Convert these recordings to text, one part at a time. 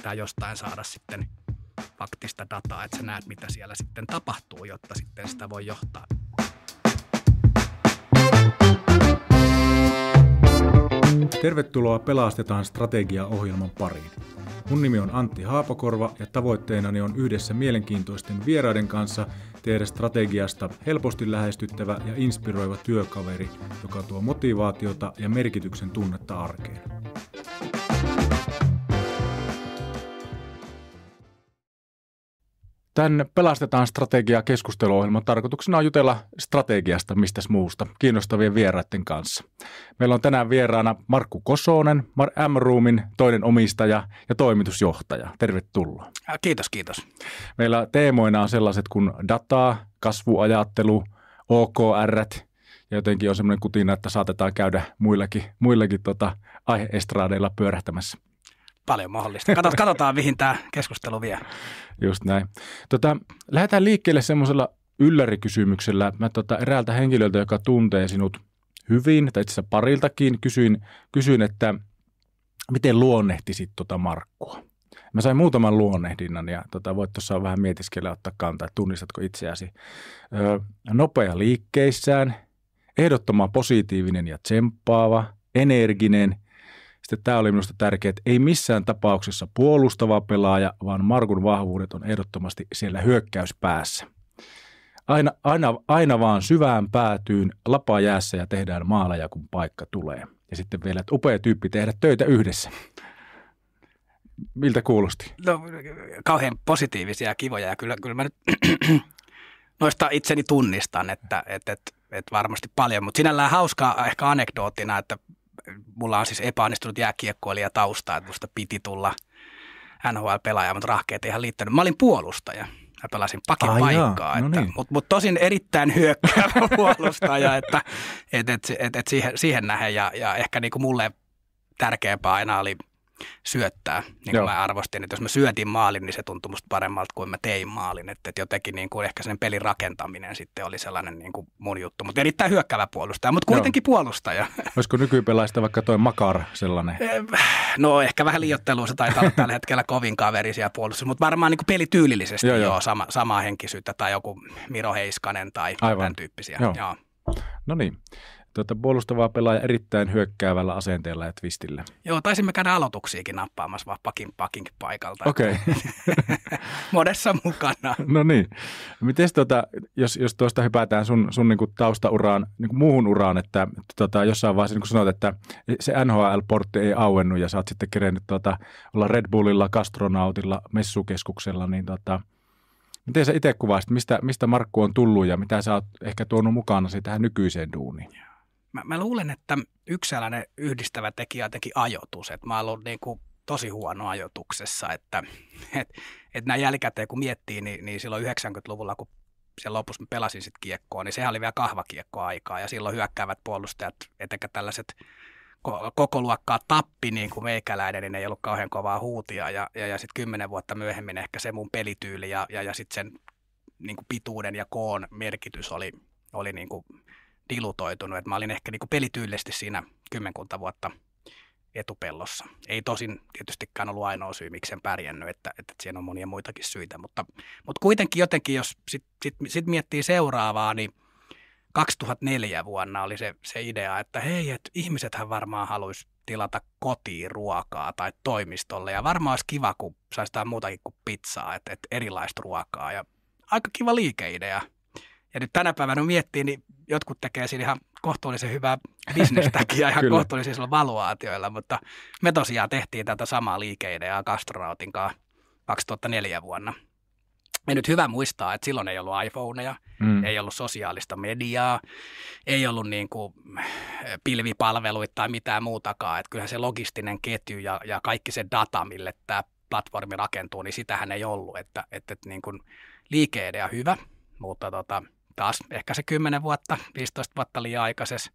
pitää jostain saada sitten faktista dataa, että sä näet mitä siellä sitten tapahtuu, jotta sitten sitä voi johtaa. Tervetuloa Pelastetaan strategiaohjelman pariin. Mun nimi on Antti Haapakorva ja tavoitteenani on yhdessä mielenkiintoisten vieraiden kanssa tehdä strategiasta helposti lähestyttävä ja inspiroiva työkaveri, joka tuo motivaatiota ja merkityksen tunnetta arkeen. Tämän Pelastetaan strategia keskusteluohjelman tarkoituksena on jutella strategiasta mistä muusta kiinnostavien vieraiden kanssa. Meillä on tänään vieraana Markku Kosonen, M-Roomin toinen omistaja ja toimitusjohtaja. Tervetuloa. Äh, kiitos, kiitos. Meillä teemoina on sellaiset kuin dataa, kasvuajattelu, OKR ja jotenkin on semmoinen kutina, että saatetaan käydä muillakin, muillakin tota aiheestraadeilla pyörähtämässä paljon mahdollista. Katsotaan, katsotaan mihin tämä keskustelu vie. Just näin. Tota, lähdetään liikkeelle semmoisella yllärikysymyksellä. Mä tota, eräältä henkilöltä, joka tuntee sinut hyvin, tai itse asiassa pariltakin, kysyin, kysyin että miten luonnehtisit tota Markkua? Mä sain muutaman luonnehdinnan ja tota, voit tuossa vähän mietiskellä ottaa kantaa, että tunnistatko itseäsi. Ö, nopea liikkeissään, ehdottoman positiivinen ja tsemppaava, energinen – sitten tämä oli minusta tärkeää, että ei missään tapauksessa puolustava pelaaja, vaan Markun vahvuudet on ehdottomasti siellä hyökkäyspäässä. Aina, aina, aina vaan syvään päätyyn, lapa jäässä ja tehdään maaleja, kun paikka tulee. Ja sitten vielä, että upea tyyppi tehdä töitä yhdessä. Miltä kuulosti? No, kauhean positiivisia ja kivoja. Ja kyllä, kyllä mä nyt noista itseni tunnistan, että, että, että, että varmasti paljon. Mutta sinällään hauskaa ehkä anekdoottina, että mulla on siis epäonnistunut jääkiekkoilija tausta, että musta piti tulla NHL-pelaaja, mutta rahkeet ei ihan liittänyt. Mä olin puolustaja. Mä pelasin pakin Ai paikkaa, no niin. mutta mut tosin erittäin hyökkäävä puolustaja, että et, et, et, et siihen, siihen nähen ja, ja ehkä niinku mulle tärkeämpää aina oli – syöttää. Niin kuin mä arvostin, että jos mä syötin maalin, niin se tuntui musta paremmalta kuin mä tein maalin. Että, että jotenkin niin kuin ehkä sen pelin rakentaminen sitten oli sellainen niin kuin mun juttu. Mutta erittäin hyökkäävä puolustaja, mutta kuitenkin Joo. puolustaja. Olisiko nykypelaista vaikka toi Makar sellainen? Eh, no ehkä vähän liiottelua se taitaa olla tällä hetkellä kovin kaveri siellä puolustus, mutta varmaan niin kuin pelityylillisesti joo, joo. Sama, samaa henkisyyttä tai joku Miro Heiskanen tai Aivan. tämän tyyppisiä. Joo. Joo. No niin tuota, puolustavaa pelaaja erittäin hyökkäävällä asenteella ja twistillä. Joo, taisimme käydä aloituksiakin nappaamassa vaan pakin pakin paikalta. Okei. Okay. Modessa mukana. No niin. Mites tuota, jos, jos tuosta hypätään sun, sun niinku taustauraan, niinku muuhun uraan, että tuota, jossain vaiheessa niin sanoit, että se NHL-portti ei auennut ja sä oot sitten kerennyt tuota, olla Red Bullilla, Castronautilla, messukeskuksella, niin tuota, Miten sä itse kuvaisit, mistä, mistä Markku on tullut ja mitä sä oot ehkä tuonut mukana tähän nykyiseen duuniin? Mä, mä luulen, että yksi sellainen yhdistävä tekijä on ajoitus. Että mä olen niin kuin tosi huono ajoituksessa, että et, et nämä jälkikäteen kun miettii, niin, niin silloin 90-luvulla, kun sen lopussa mä pelasin sitten kiekkoa, niin sehän oli vielä aikaa ja silloin hyökkäävät puolustajat, etenkä tällaiset koko luokkaa tappi niin kuin meikäläinen, niin ei ollut kauhean kovaa huutia ja, ja, ja sitten kymmenen vuotta myöhemmin ehkä se mun pelityyli ja, ja, ja sitten sen niin kuin pituuden ja koon merkitys oli, oli niin kuin dilutoitunut. että mä olin ehkä niin pelityylisesti siinä kymmenkunta vuotta etupellossa. Ei tosin tietystikään ollut ainoa syy, miksi en pärjännyt, että, että siinä on monia muitakin syitä, mutta, mutta kuitenkin jotenkin, jos sitten sit, sit miettii seuraavaa, niin 2004 vuonna oli se, se idea, että hei, että ihmisethän varmaan haluaisi tilata kotiin ruokaa tai toimistolle ja varmaan olisi kiva, kun saisi muutakin kuin pizzaa, että, että erilaista ruokaa ja aika kiva liikeidea ja nyt tänä päivänä miettii, niin jotkut tekee siinä ihan kohtuullisen hyvää bisnestäkin ja ihan kohtuullisilla valuaatioilla, mutta me tosiaan tehtiin tätä samaa liikeideaa Castrorautin kanssa 2004 vuonna. Ja nyt hyvä muistaa, että silloin ei ollut iPhoneja, mm. ei ollut sosiaalista mediaa, ei ollut niin kuin eh, pilvipalveluita tai mitään muutakaan. Että kyllähän se logistinen ketju ja, ja kaikki se data, mille tämä platformi rakentuu, niin sitähän ei ollut. Että, että, että niin kuin liike-idea hyvä, mutta tota, – taas ehkä se 10 vuotta, 15 vuotta liian aikaisessa.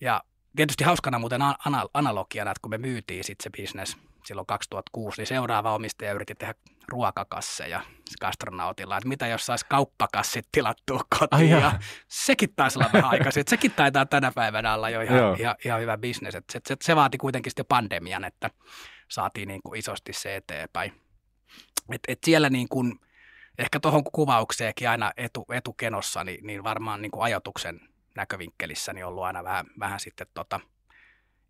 Ja tietysti hauskana muuten analogiana, että kun me myytiin sitten se bisnes silloin 2006, niin seuraava omistaja yritti tehdä ruokakasseja gastronautilla, että mitä jos saisi kauppakassit tilattua kotiin. Ai ja sekin taisi olla vähän aikaisin, sekin taitaa tänä päivänä olla jo ihan, ihan, ihan hyvä bisnes. se, se, se vaati kuitenkin sitten pandemian, että saatiin niin kuin isosti se eteenpäin. Et, et siellä niin kuin – ehkä tuohon kuvaukseenkin aina etu, etukenossa, niin, niin varmaan niin kuin ajatuksen näkövinkkelissä niin ollut aina vähän, vähän sitten, tota,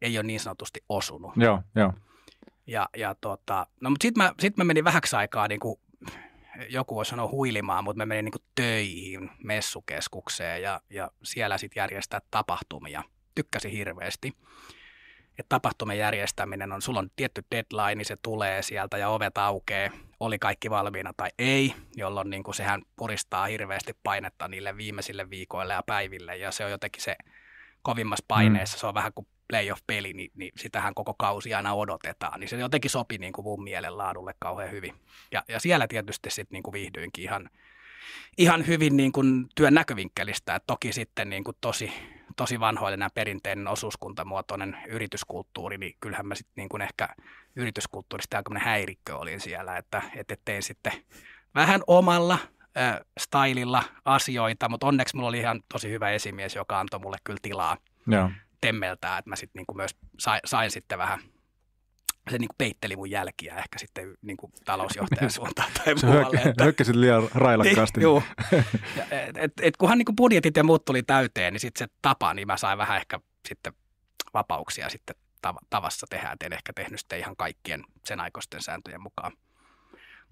ei ole niin sanotusti osunut. Joo, joo. Ja, ja tota, no mutta sitten mä, sit mä menin vähäksi aikaa niin kuin, joku voisi sanoa huilimaan, mutta mä menin niin kuin töihin messukeskukseen ja, ja siellä sitten järjestää tapahtumia. Tykkäsi hirveästi. Et tapahtumien järjestäminen on, sulla on tietty deadline, se tulee sieltä ja ovet aukeaa oli kaikki valmiina tai ei, jolloin niin kuin sehän puristaa hirveästi painetta niille viimeisille viikoille ja päiville ja se on jotenkin se kovimmassa mm. paineessa, mm. se on vähän kuin playoff-peli, niin, niin sitähän koko kausi aina odotetaan, niin se jotenkin sopi niin kuin mun mielenlaadulle kauhean hyvin. Ja, ja siellä tietysti sitten niin kuin viihdyinkin ihan, ihan hyvin niin kuin työn näkövinkkelistä, että toki sitten niin kuin tosi, tosi vanhoillinen perinteinen osuuskuntamuotoinen yrityskulttuuri, niin kyllähän mä sitten niin kuin ehkä – yrityskulttuurista tämmöinen häirikkö olin siellä, että, että tein sitten vähän omalla ö, stylilla asioita, mutta onneksi mulla oli ihan tosi hyvä esimies, joka antoi mulle kyllä tilaa Joo. temmeltää, että mä sitten niinku myös sain, sain sitten vähän se niin kuin peitteli mun jälkiä ehkä sitten niin kuin talousjohtajan suuntaan tai se muualle. Hök, että... liian railakkaasti. Niin, Joo. Et, et, et, kunhan niin kuin budjetit ja muut tuli täyteen, niin sitten se tapa, niin mä sain vähän ehkä sitten vapauksia sitten tavassa tehdä, että en ehkä tehnyt sitä ihan kaikkien sen aikoisten sääntöjen mukaan.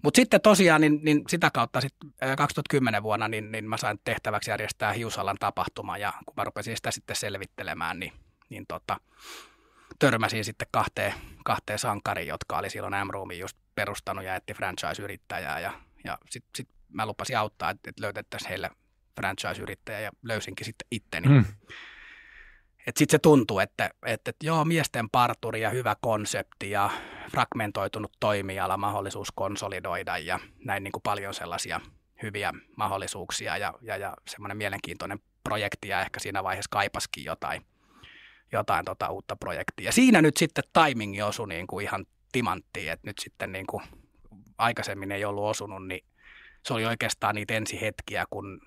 Mutta sitten tosiaan niin, niin sitä kautta sit 2010 vuonna niin, niin mä sain tehtäväksi järjestää hiusalan tapahtuma ja kun mä rupesin sitä sitten selvittelemään, niin, niin tota, törmäsin sitten kahteen, kahteen sankariin, jotka oli silloin m just perustanut ja etti franchise-yrittäjää ja, ja sitten sit mä lupasin auttaa, että löytettäisiin heille franchise-yrittäjä ja löysinkin sitten itteni. Mm. Et sitten se tuntuu, että, että, että joo, miesten parturi ja hyvä konsepti ja fragmentoitunut toimiala, mahdollisuus konsolidoida ja näin niin kuin paljon sellaisia hyviä mahdollisuuksia ja, ja, ja semmoinen mielenkiintoinen projekti ja ehkä siinä vaiheessa kaipaskin jotain, jotain tota uutta projektia. Ja siinä nyt sitten timingi osui niin kuin ihan timanttiin, että nyt sitten niin kuin aikaisemmin ei ollut osunut, niin se oli oikeastaan niitä hetkiä kun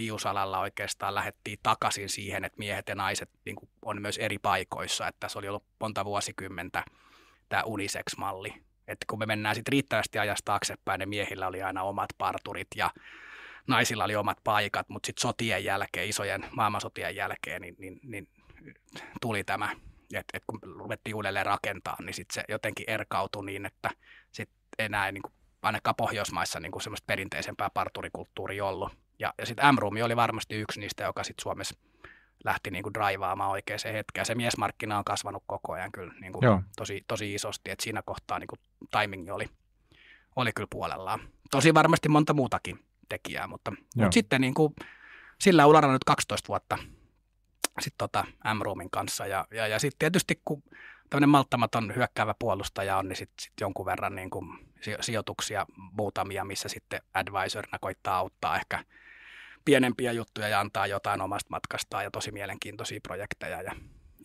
hiusalalla oikeastaan lähdettiin takaisin siihen, että miehet ja naiset niin kuin, on myös eri paikoissa. Että se oli ollut monta vuosikymmentä tämä unisex-malli. Että kun me mennään sitten riittävästi ajasta taaksepäin, niin miehillä oli aina omat parturit ja naisilla oli omat paikat, mutta sitten sotien jälkeen, isojen maailmansotien jälkeen, niin, niin, niin tuli tämä, että et kun ruvettiin uudelleen rakentaa, niin sitten se jotenkin erkautui niin, että sitten enää niin kuin, ainakaan Pohjoismaissa niin kuin semmoista perinteisempää parturikulttuuria ollut. Ja, ja sitten m oli varmasti yksi niistä, joka sitten Suomessa lähti niin kuin oikein se hetkeen. Se miesmarkkina on kasvanut koko ajan kyllä niin kuin tosi, tosi isosti, että siinä kohtaa niin kuin timingi oli, oli kyllä puolellaan. Tosi varmasti monta muutakin tekijää, mutta, mutta sitten niin kuin, sillä ularalla nyt 12 vuotta sit tota M-Roomin kanssa. Ja, ja, ja sitten tietysti kun tämmöinen malttamaton hyökkäävä puolustaja on, niin sitten sit jonkun verran niin kuin sijoituksia muutamia, missä sitten advisorina koittaa auttaa ehkä – pienempiä juttuja ja antaa jotain omasta matkastaan ja tosi mielenkiintoisia projekteja ja,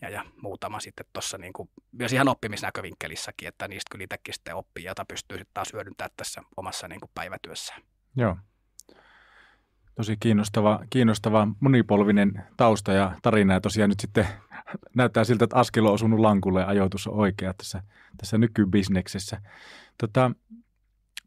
ja, ja muutama sitten tuossa niin kuin, myös ihan oppimisnäkövinkkelissäkin, että niistä kyllä itsekin sitten oppii, jota pystyy sitten taas hyödyntämään tässä omassa niin kuin Joo. Tosi kiinnostava, kiinnostava monipolvinen tausta ja tarina ja tosiaan nyt sitten näyttää siltä, että askel on osunut lankulle ja ajoitus on oikea tässä, tässä nykybisneksessä. Tota,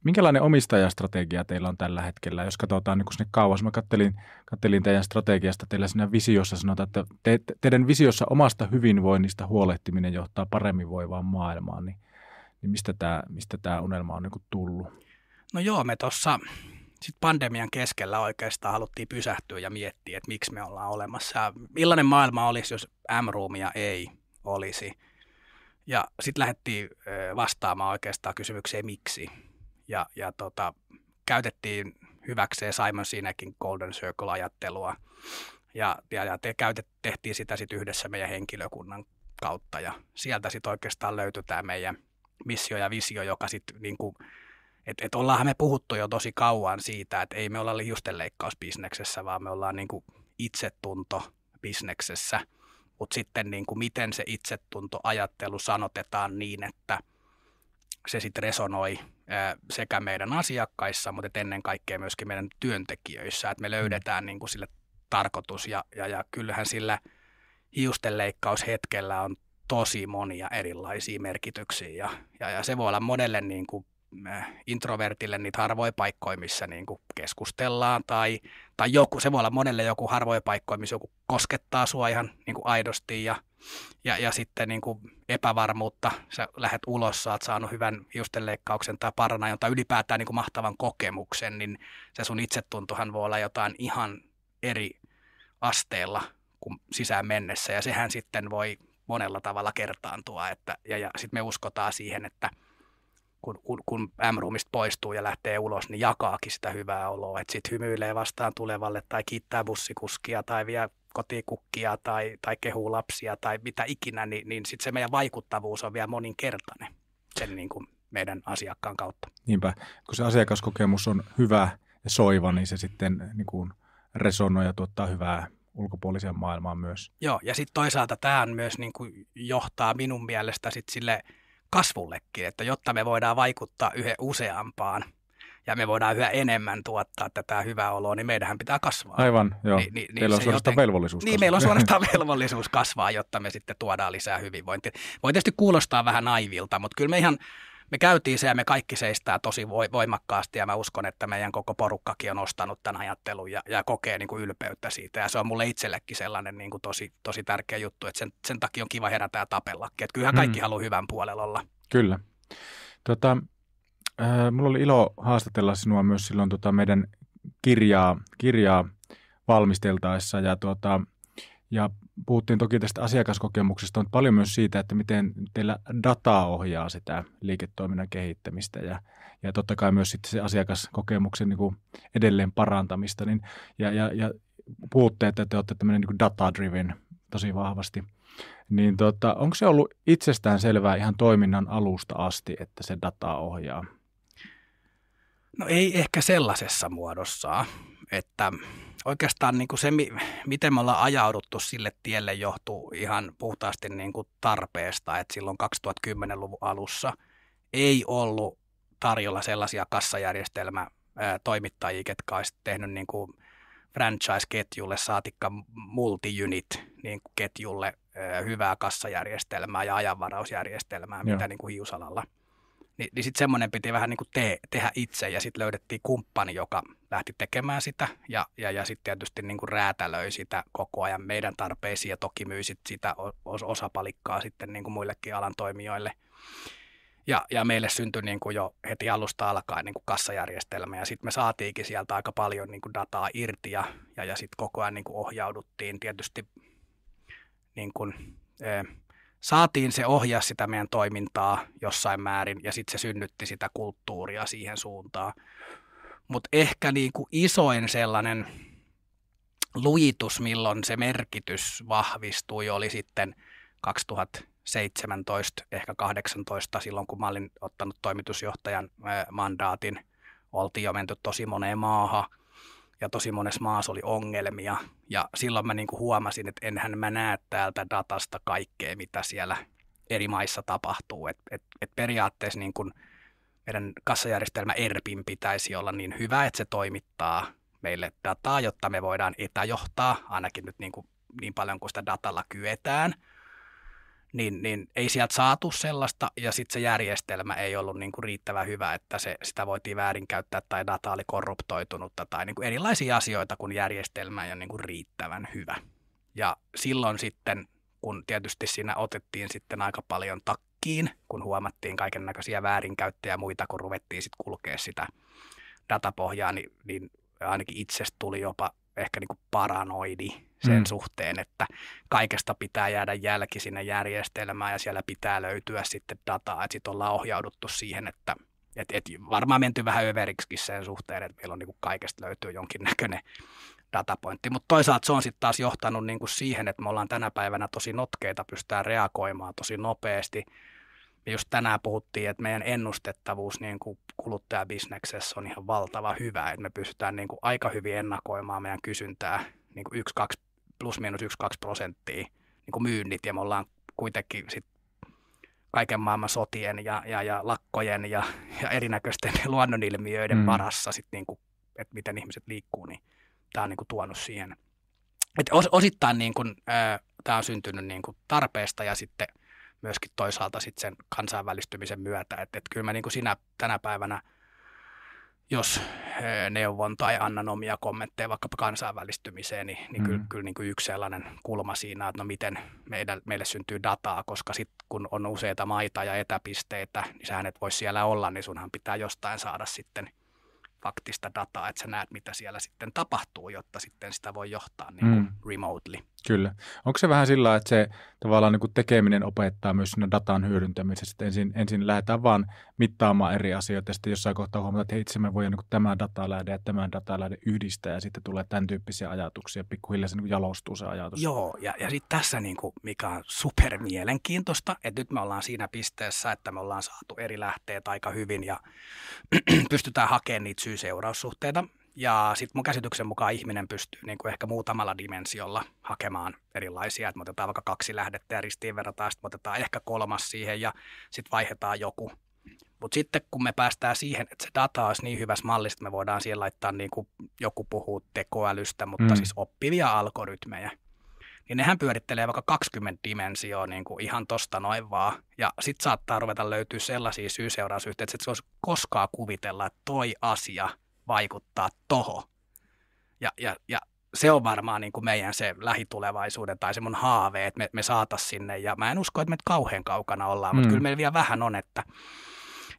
Minkälainen omistajastrategia teillä on tällä hetkellä, jos katsotaan niin sinne kauas? Mä kattelin, kattelin teidän strategiasta, teillä siinä visiossa sanotaan, että te, teidän visiossa omasta hyvinvoinnista huolehtiminen johtaa paremmin voivaan maailmaan, niin, niin mistä, tämä, mistä tämä unelma on niin tullut? No joo, me tuossa sitten pandemian keskellä oikeastaan haluttiin pysähtyä ja miettiä, että miksi me ollaan olemassa. millainen maailma olisi, jos m ruumia ei olisi? Ja sitten lähdettiin vastaamaan oikeastaan kysymykseen miksi ja, ja tota, käytettiin hyväkseen Simon siinäkin Golden Circle-ajattelua ja, ja, ja te, käytet, tehtiin sitä sitten yhdessä meidän henkilökunnan kautta ja sieltä sitten oikeastaan löytyi tämä meidän missio ja visio, joka sitten niin kuin, että et ollaanhan me puhuttu jo tosi kauan siitä, että ei me olla liustenleikkausbisneksessä, vaan me ollaan niin itsetunto bisneksessä, mutta sitten niin kuin miten se itsetunto ajattelu sanotetaan niin, että – se sitten resonoi sekä meidän asiakkaissa, mutta ennen kaikkea myöskin meidän työntekijöissä, että me löydetään niin kuin sille tarkoitus ja, ja, ja kyllähän sillä hiustenleikkaushetkellä on tosi monia erilaisia merkityksiä ja, ja, ja se voi olla monelle niin kuin introvertille niitä harvoja paikkoja, missä niin kuin keskustellaan tai, tai joku, se voi olla monelle joku harvoja paikkoja, missä joku koskettaa sua ihan niin kuin aidosti ja, ja, ja sitten niin kuin epävarmuutta, sä lähdet ulos, sä oot saanut hyvän hiustenleikkauksen tai paranajon tai ylipäätään niin kuin mahtavan kokemuksen, niin se sun itsetuntohan voi olla jotain ihan eri asteella kuin sisään mennessä ja sehän sitten voi monella tavalla kertaantua että, ja, ja sitten me uskotaan siihen, että kun, kun, kun m ruumista poistuu ja lähtee ulos, niin jakaakin sitä hyvää oloa, että sitten hymyilee vastaan tulevalle tai kiittää bussikuskia tai vie kotikukkia tai, tai kehuu lapsia tai mitä ikinä, niin, niin sitten se meidän vaikuttavuus on vielä moninkertainen sen niin kuin meidän asiakkaan kautta. Niinpä, kun se asiakaskokemus on hyvä ja soiva, niin se sitten niin kuin resonoi ja tuottaa hyvää ulkopuoliseen maailmaan myös. Joo, ja sitten toisaalta tämä myös niin kuin johtaa minun mielestä sit sille kasvullekin, että jotta me voidaan vaikuttaa yhden useampaan ja me voidaan yhä enemmän tuottaa tätä hyvää oloa, niin meidän pitää kasvaa. Aivan, joo. Ni, ni, meillä niin on suorastaan joten... velvollisuus Niin, meillä on suorastaan velvollisuus kasvaa, jotta me sitten tuodaan lisää hyvinvointia. Voi tietysti kuulostaa vähän naivilta, mutta kyllä me ihan me käytiin se ja me kaikki seistää tosi voimakkaasti ja mä uskon, että meidän koko porukkakin on ostanut tämän ajattelun ja, ja kokee niin kuin ylpeyttä siitä. Ja se on mulle itsellekin sellainen niin kuin tosi, tosi tärkeä juttu, että sen, sen takia on kiva herätä ja tapellakin. Että kyllähän mm. kaikki hmm. haluaa hyvän puolella olla. Kyllä. Tota, Äh, mulla oli ilo haastatella sinua myös silloin tota meidän kirjaa, kirjaa valmisteltaessa ja, tuota, ja puhuttiin toki tästä asiakaskokemuksesta, mutta paljon myös siitä, että miten teillä data ohjaa sitä liiketoiminnan kehittämistä ja, ja totta kai myös sitten se asiakaskokemuksen niin kuin edelleen parantamista niin, ja, ja, ja puhutte, että te olette tämmöinen niin data-driven tosi vahvasti. Niin tota, onko se ollut itsestään selvää ihan toiminnan alusta asti, että se data ohjaa No ei ehkä sellaisessa muodossa, että oikeastaan niin kuin se, miten me ollaan ajauduttu sille tielle, johtuu ihan puhtaasti niin kuin tarpeesta, että silloin 2010-luvun alussa ei ollut tarjolla sellaisia kassajärjestelmä toimittajia, ketkä olisi tehnyt niin kuin franchise-ketjulle, saatikka multiunit niin kuin ketjulle hyvää kassajärjestelmää ja ajanvarausjärjestelmää, Joo. mitä niin kuin hiusalalla niin, niin sitten semmoinen piti vähän niin kuin te, tehdä itse ja sitten löydettiin kumppani, joka lähti tekemään sitä ja, ja, ja sitten tietysti niin kuin räätälöi sitä koko ajan meidän tarpeisiin ja toki myi sit sitä osapalikkaa sitten niin kuin muillekin alan toimijoille. Ja, ja meille syntyi niin kuin jo heti alusta alkaen niin kuin kassajärjestelmä ja sitten me saatiinkin sieltä aika paljon niin kuin dataa irti ja, ja, ja sitten koko ajan niin kuin ohjauduttiin tietysti niin kuin, eh, saatiin se ohjaa sitä meidän toimintaa jossain määrin ja sitten se synnytti sitä kulttuuria siihen suuntaan. Mutta ehkä niin kuin isoin sellainen luitus, milloin se merkitys vahvistui, oli sitten 2017, ehkä 18 silloin, kun mä olin ottanut toimitusjohtajan mandaatin. Oltiin jo menty tosi moneen maahan – ja tosi monessa maassa oli ongelmia. Ja silloin mä niin kuin huomasin, että enhän mä näe täältä datasta kaikkea, mitä siellä eri maissa tapahtuu. Et, et, et periaatteessa niin kuin meidän kassajärjestelmä ERPin pitäisi olla niin hyvä, että se toimittaa meille dataa, jotta me voidaan etäjohtaa ainakin nyt niin, kuin niin paljon kuin sitä datalla kyetään – niin, niin ei sieltä saatu sellaista ja sitten se järjestelmä ei ollut niin kuin riittävän hyvä, että se, sitä voitiin väärinkäyttää tai data oli korruptoitunutta tai niin kuin erilaisia asioita, kun järjestelmä ei ole niin kuin riittävän hyvä. Ja silloin sitten, kun tietysti siinä otettiin sitten aika paljon takkiin, kun huomattiin kaiken näköisiä väärinkäyttäjä ja muita, kun ruvettiin sitten kulkea sitä datapohjaa, niin, niin ainakin itsestä tuli jopa ehkä niin kuin paranoidi sen mm. suhteen, että kaikesta pitää jäädä jälki sinne järjestelmään ja siellä pitää löytyä sitten dataa. Sitten ollaan ohjauduttu siihen, että et, et varmaan menty vähän överiksi sen suhteen, että meillä on niin kuin kaikesta löytyy jonkinnäköinen datapointti. Mutta toisaalta se on sitten taas johtanut niin kuin siihen, että me ollaan tänä päivänä tosi notkeita, pystytään reagoimaan tosi nopeasti. Me just tänään puhuttiin, että meidän ennustettavuus niin kuin kuluttajabisneksessä on ihan valtava hyvä, että me pystytään niin kuin aika hyvin ennakoimaan meidän kysyntää niin kuin yksi, kaksi plus miinus 1-2 prosenttia niin kuin myynnit ja me ollaan kuitenkin sit kaiken maailman sotien ja, ja, ja lakkojen ja, ja erinäköisten luonnonilmiöiden mm. varassa, sit niin kuin, että miten ihmiset liikkuu, niin tämä on niin kuin tuonut siihen. Et os, osittain niin kuin, äh, tämä on syntynyt niin kuin tarpeesta ja sitten myöskin toisaalta sit sen kansainvälistymisen myötä. Että et kyllä mä niin kuin sinä tänä päivänä – jos eh, neuvon tai annan omia kommentteja vaikkapa kansainvälistymiseen, niin, niin mm. kyllä, kyllä niin kuin yksi sellainen kulma siinä, että no miten meidän, meille syntyy dataa, koska sitten kun on useita maita ja etäpisteitä, niin sä et voi siellä olla, niin sunhan pitää jostain saada sitten faktista dataa, että sä näet, mitä siellä sitten tapahtuu, jotta sitten sitä voi johtaa niin kuin mm. remotely. Kyllä. Onko se vähän sillä että se tavallaan niin kuin tekeminen opettaa myös siinä datan hyödyntämisessä, että ensin, ensin lähdetään vaan mittaamaan eri asioita ja sitten jossain kohtaa huomata, että itse me voidaan niin tämän datalähde ja tämän datalähde yhdistää ja sitten tulee tämän tyyppisiä ajatuksia. Pikkuhiljaa se niin jalostuu se ajatus. Joo, ja, ja sitten tässä niin kuin, mikä on supermielenkiintoista, että nyt me ollaan siinä pisteessä, että me ollaan saatu eri lähteet aika hyvin ja pystytään hakemaan niitä syy-seuraussuhteita. Ja sitten mun käsityksen mukaan ihminen pystyy niin kuin ehkä muutamalla dimensiolla hakemaan erilaisia. Että me otetaan vaikka kaksi lähdettä ja ristiin verrataan, sitten otetaan ehkä kolmas siihen ja sitten vaihdetaan joku mutta sitten kun me päästään siihen, että se data olisi niin hyvässä mallissa, että me voidaan siihen laittaa, niin kuin joku puhuu tekoälystä, mutta mm. siis oppivia algoritmeja, niin nehän pyörittelee vaikka 20 dimensioa niin kuin ihan tosta noin vaan. Ja sitten saattaa ruveta löytyä sellaisia syy-seurausyhteyksiä, että se olisi koskaan kuvitella, että toi asia vaikuttaa toho. Ja, ja, ja se on varmaan niin kuin meidän se lähitulevaisuuden tai se mun haave, että me, me saataisiin sinne. Ja mä en usko, että me kauhean kaukana ollaan, mm. mutta kyllä meillä vielä vähän on, että –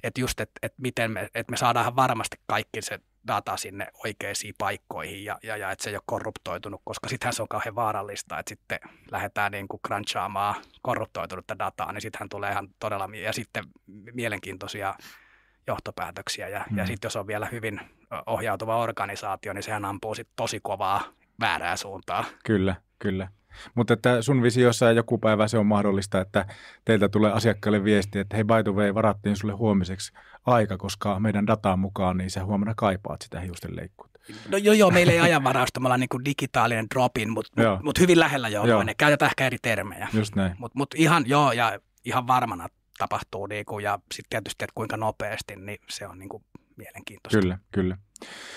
että just, että et miten me, et me saadaan varmasti kaikki se data sinne oikeisiin paikkoihin ja, ja, ja että se ei ole korruptoitunut, koska sittenhän se on kauhean vaarallista, että sitten lähdetään niin kuin crunchaamaan korruptoitunutta dataa, niin sittenhän tulee ihan todella, ja sitten mielenkiintoisia johtopäätöksiä ja, mm. ja sitten jos on vielä hyvin ohjautuva organisaatio, niin sehän ampuu sitten tosi kovaa väärää suuntaa. Kyllä. Kyllä. Mutta että sun visiossa joku päivä se on mahdollista, että teiltä tulee asiakkaille viesti, että hei by the way, varattiin sulle huomiseksi aika, koska meidän dataan mukaan, niin sä huomenna kaipaat sitä hiustenleikkuuta. No joo, joo, meillä ei ajan varastamalla niin digitaalinen dropin, mutta mut, mut hyvin lähellä joo, joo. Niin ne käytetään ehkä eri termejä. Just näin. Mutta mut ihan joo, ja ihan varmana tapahtuu niin kuin, ja sitten tietysti, että kuinka nopeasti, niin se on niin kuin mielenkiintoista. Kyllä, kyllä.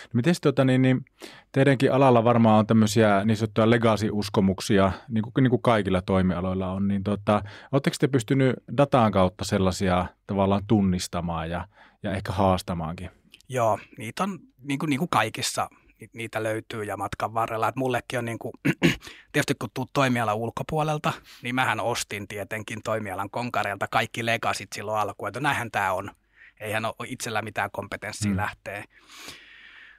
No miten tuota, niin, niin, teidänkin alalla varmaan on tämmöisiä niin sanottuja legacy-uskomuksia, niin kuin, niin kuin kaikilla toimialoilla on, niin tota, oletteko te pystynyt dataan kautta sellaisia tavallaan tunnistamaan ja, ja ehkä haastamaankin? Joo, niitä on niin kuin, niin kuin kaikissa niitä löytyy ja matkan varrella. Et mullekin on niin kuin, tietysti kun tuut toimialan ulkopuolelta, niin mähän ostin tietenkin toimialan konkareilta kaikki legasit silloin alkuun, että näinhän tämä on. Eihän ole itsellä mitään kompetenssia mm. lähtee.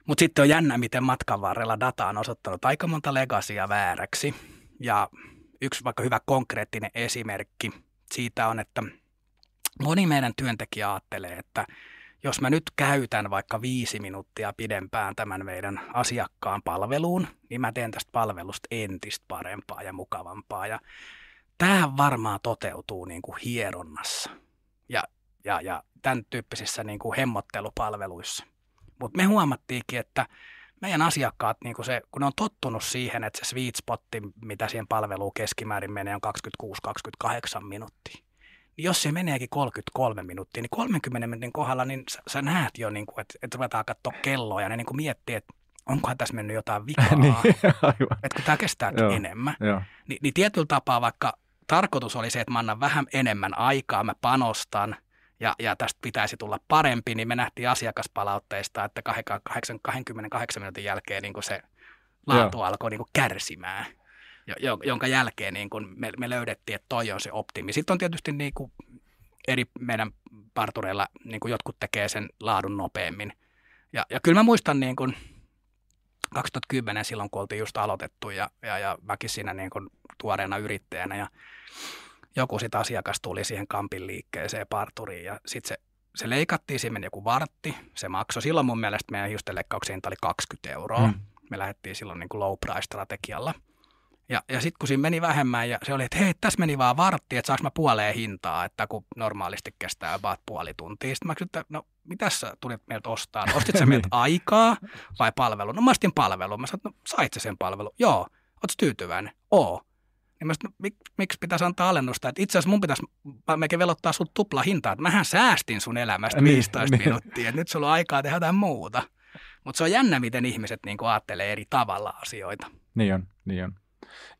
Mutta sitten on jännä, miten matkan varrella data on osoittanut aika monta legasia vääräksi. Ja yksi vaikka hyvä konkreettinen esimerkki siitä on, että moni meidän työntekijä ajattelee, että jos mä nyt käytän vaikka viisi minuuttia pidempään tämän meidän asiakkaan palveluun, niin mä teen tästä palvelusta entistä parempaa ja mukavampaa. Ja tämä varmaan toteutuu niin kuin hieronnassa. Ja ja, ja tämän tyyppisissä niin kuin hemmottelupalveluissa. Mutta me huomattiinkin, että meidän asiakkaat, niin kuin se, kun ne on tottunut siihen, että se sweet spot, mitä siihen palveluun keskimäärin menee, on 26-28 minuuttia. Niin jos se meneekin 33 minuuttia, niin 30 minuutin kohdalla niin sä, sä näet jo, niin kuin, että, että ruvetaan katsoa kelloa ja ne niin kuin miettii, että onkohan tässä mennyt jotain vikaa, niin, että kun tämä kestää joo, enemmän. Joo. Ni, niin tietyllä tapaa, vaikka tarkoitus oli se, että mä annan vähän enemmän aikaa, mä panostan, ja, ja tästä pitäisi tulla parempi, niin me nähtiin asiakaspalautteista, että 28 minuutin jälkeen niin kuin se laatu Joo. alkoi niin kuin kärsimään, jonka jälkeen niin kuin me, me löydettiin, että toi on se optimi. Sitten on tietysti niin kuin eri meidän partureilla niin kuin jotkut tekee sen laadun nopeammin. Ja, ja kyllä mä muistan niin kuin 2010 silloin, kun oltiin just aloitettu ja, ja, ja mäkin siinä niin kuin tuoreena yrittäjänä ja joku sit asiakas tuli siihen kampin liikkeeseen parturiin ja sitten se, se leikattiin, siinä meni joku vartti. Se maksoi silloin mun mielestä meidän hiustenleikkauksiin oli 20 euroa. Mm. Me lähdettiin silloin niin kuin low price strategialla. Ja, ja sitten kun siinä meni vähemmän ja se oli, että hei, tässä meni vaan vartti, että saanko mä puoleen hintaa, että kun normaalisti kestää vaat puoli tuntia. Sitten mä kysyin, että no mitä sä tulit meiltä ostaa? No, ostit sä meiltä niin. aikaa vai palvelu? No mä ostin palvelun. Mä sanoin, no sait sä sen palvelun? Joo. Oot tyytyväinen? Oo. Niin mä mik, miksi pitäisi antaa alennusta? Et itse asiassa mun pitäisi melkein velottaa sun tupla hintaan. Mähän säästin sun elämästä 15 niin, niin. minuuttia, että nyt sulla on aikaa tehdä jotain muuta. Mutta se on jännä, miten ihmiset niin ajattelee eri tavalla asioita. Niin on, niin on.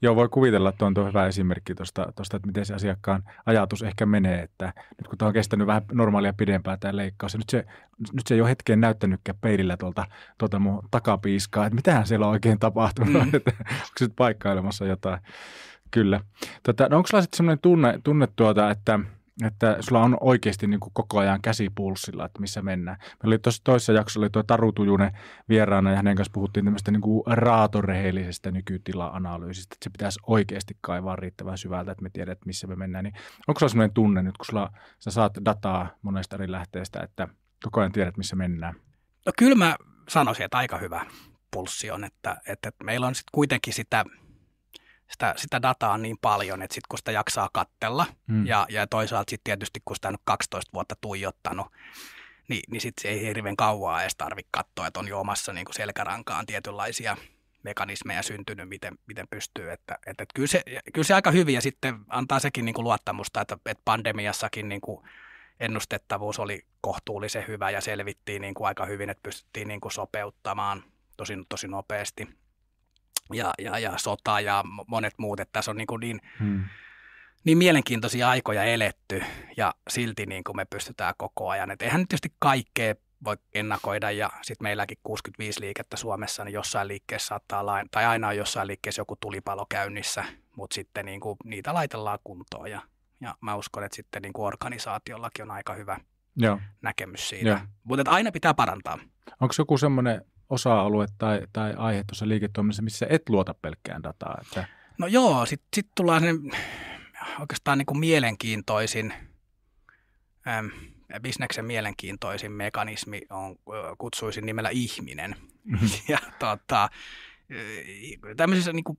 Joo, voi kuvitella, että on tuo hyvä esimerkki tuosta, tuosta, että miten se asiakkaan ajatus ehkä menee, että nyt kun tämä on kestänyt vähän normaalia pidempään tämä leikkaus, ja nyt se, nyt se ei ole hetkeen näyttänytkään peilillä tuolta, tuolta mun takapiiskaa, että mitähän siellä on oikein tapahtunut, mm. että onko se nyt paikkailemassa jotain. Kyllä. Tota, no onko sulla sitten sellainen tunne, tunne tuota, että, että sulla on oikeasti niin kuin koko ajan käsipulssilla, että missä mennään. Meillä oli tuossa toisessa jaksossa oli tuo Taru Tujunen vieraana ja hänen kanssa puhuttiin tämmöistä niin kuin raatorehellisestä nykytila-analyysistä, että se pitäisi oikeasti kaivaa riittävän syvältä, että me tiedät, että missä me mennään. Niin onko sulla sellainen tunne nyt, kun sulla, sä saat dataa monesta eri lähteestä, että koko ajan tiedät, missä mennään? No kyllä mä sanoisin, että aika hyvä pulssi on, että, että meillä on sitten kuitenkin sitä – sitä, sitä dataa on niin paljon, että sitten kun sitä jaksaa kattella mm. ja, ja toisaalta sitten tietysti kun sitä on 12 vuotta tuijottanut, niin, niin sitten se ei hirveän kauan edes tarvitse katsoa, että on jo omassa niin kuin selkärankaan tietynlaisia mekanismeja syntynyt, miten, miten pystyy. Että, että, että kyllä, se, kyllä se aika hyvin ja sitten antaa sekin niin kuin luottamusta, että, että pandemiassakin niin kuin ennustettavuus oli kohtuullisen hyvä ja selvittiin niin kuin aika hyvin, että pystyttiin niin kuin sopeuttamaan tosi, tosi nopeasti – ja, ja, ja sota ja monet muut. Että tässä on niin, kuin niin, hmm. niin mielenkiintoisia aikoja eletty ja silti niin kuin me pystytään koko ajan. Et eihän nyt tietysti kaikkea voi ennakoida ja sitten meilläkin 65 liikettä Suomessa, niin jossain liikkeessä saattaa olla, tai aina on jossain liikkeessä joku tulipalo käynnissä, mutta sitten niin kuin niitä laitellaan kuntoon ja, ja mä uskon, että sitten niin kuin organisaatiollakin on aika hyvä Joo. näkemys siitä. Mutta aina pitää parantaa. Onko joku semmoinen osa-alue tai, tai aihe tuossa liiketoiminnassa, missä et luota pelkkään dataa? Että... No joo, sitten sit tullaan sen oikeastaan niin kuin mielenkiintoisin, ähm, bisneksen mielenkiintoisin mekanismi on, kutsuisin nimellä ihminen. Mhm. ja tota, tämmöisissä niin kuin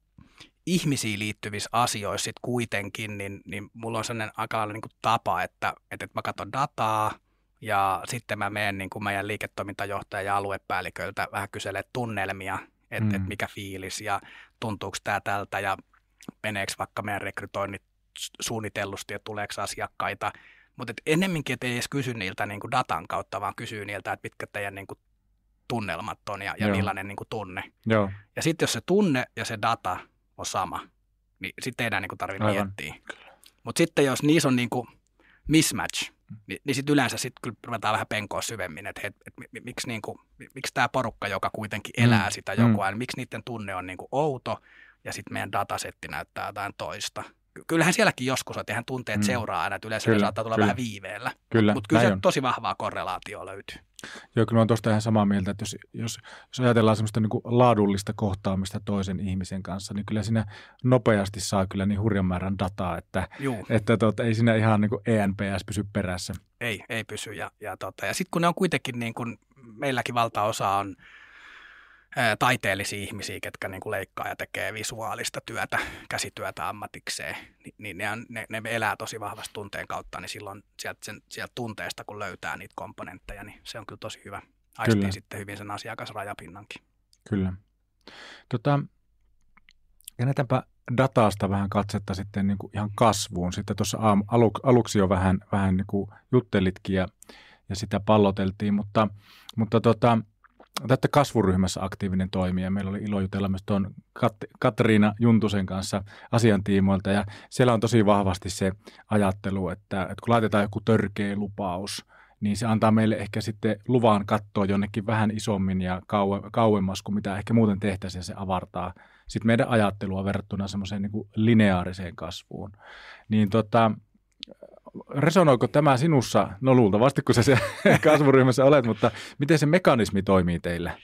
ihmisiin liittyvissä asioissa sit kuitenkin, niin, niin mulla on sellainen aika niin kuin tapa, että, että mä katson dataa – ja sitten mä menen niin meidän liiketoimintajohtajan ja aluepäälliköltä vähän kyselee tunnelmia, että mm. et mikä fiilis ja tuntuuko tämä tältä ja meneekö vaikka meidän rekrytoinnit suunnitellusti ja tuleeko asiakkaita. Mutta et ennemminkin, että ei edes kysy niiltä niin kuin datan kautta, vaan kysyy niiltä, että mitkä teidän niin kuin tunnelmat on ja, ja millainen niin kuin tunne. Joo. Ja sitten jos se tunne ja se data on sama, niin sitten ei enää niin tarvitse miettiä. Mutta sitten jos niissä on niin kuin mismatch, Ni, niin sitten yleensä sit kyllä ruvetaan vähän penkoa syvemmin, että et, et, miksi, niinku, miks tämä porukka, joka kuitenkin mm, elää mm. sitä joku ajan, niin miksi niiden tunne on niinku outo ja sitten meidän datasetti näyttää jotain toista – kyllähän sielläkin joskus on, että hän tunteet mm. seuraa aina, että yleensä kyllä, saattaa tulla kyllä. vähän viiveellä. Kyllä, Mutta kyllä se on. tosi vahvaa korrelaatio löytyy. Joo, kyllä olen tuosta ihan samaa mieltä, että jos, jos, jos ajatellaan semmoista niin kuin laadullista kohtaamista toisen ihmisen kanssa, niin kyllä siinä nopeasti saa kyllä niin hurjan määrän dataa, että, että tuota, ei siinä ihan niin kuin e ENPS pysy perässä. Ei, ei pysy. Ja, ja, tota, ja sitten kun ne on kuitenkin niin kuin, meilläkin valtaosa on – taiteellisia ihmisiä, ketkä niin kuin leikkaa ja tekee visuaalista työtä, käsityötä ammatikseen, niin, niin ne, on, ne, ne elää tosi vahvasti tunteen kautta, niin silloin sieltä, sen, sieltä tunteesta, kun löytää niitä komponentteja, niin se on kyllä tosi hyvä. Aistii kyllä. sitten hyvin sen asiakasrajapinnankin. Kyllä. Tota, käännetäänpä dataasta vähän katsetta sitten niin kuin ihan kasvuun. Sitten tuossa aluksi, aluksi jo vähän, vähän niin kuin juttelitkin ja, ja sitä palloteltiin, mutta, mutta tota, tätä kasvuryhmässä aktiivinen toimija. Meillä oli ilo jutella myös tuon Kat- Katriina Juntusen kanssa asiantiimoilta ja siellä on tosi vahvasti se ajattelu, että, että kun laitetaan joku törkeä lupaus, niin se antaa meille ehkä sitten luvan katsoa jonnekin vähän isommin ja kauem- kauemmas kuin mitä ehkä muuten tehtäisiin ja se avartaa sitten meidän ajattelua verrattuna semmoiseen niin lineaariseen kasvuun. Niin tota, resonoiko tämä sinussa? No luultavasti, kun sä se kasvuryhmässä olet, mutta miten se mekanismi toimii teillä?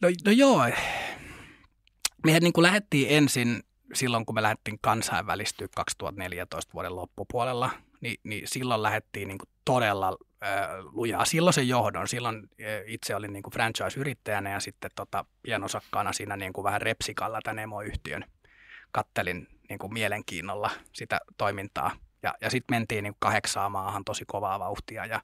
No, no joo, mehän niin kuin lähdettiin ensin silloin, kun me lähdettiin kansainvälistyä 2014 vuoden loppupuolella, niin, niin silloin lähdettiin niin kuin todella äh, lujaa. Silloin se johdon, silloin äh, itse olin niin kuin franchise-yrittäjänä ja sitten tota, pienosakkaana siinä niin kuin vähän repsikalla tämän emoyhtiön. Kattelin niin kuin mielenkiinnolla sitä toimintaa – ja, ja sitten mentiin niin kahdeksaan maahan tosi kovaa vauhtia ja,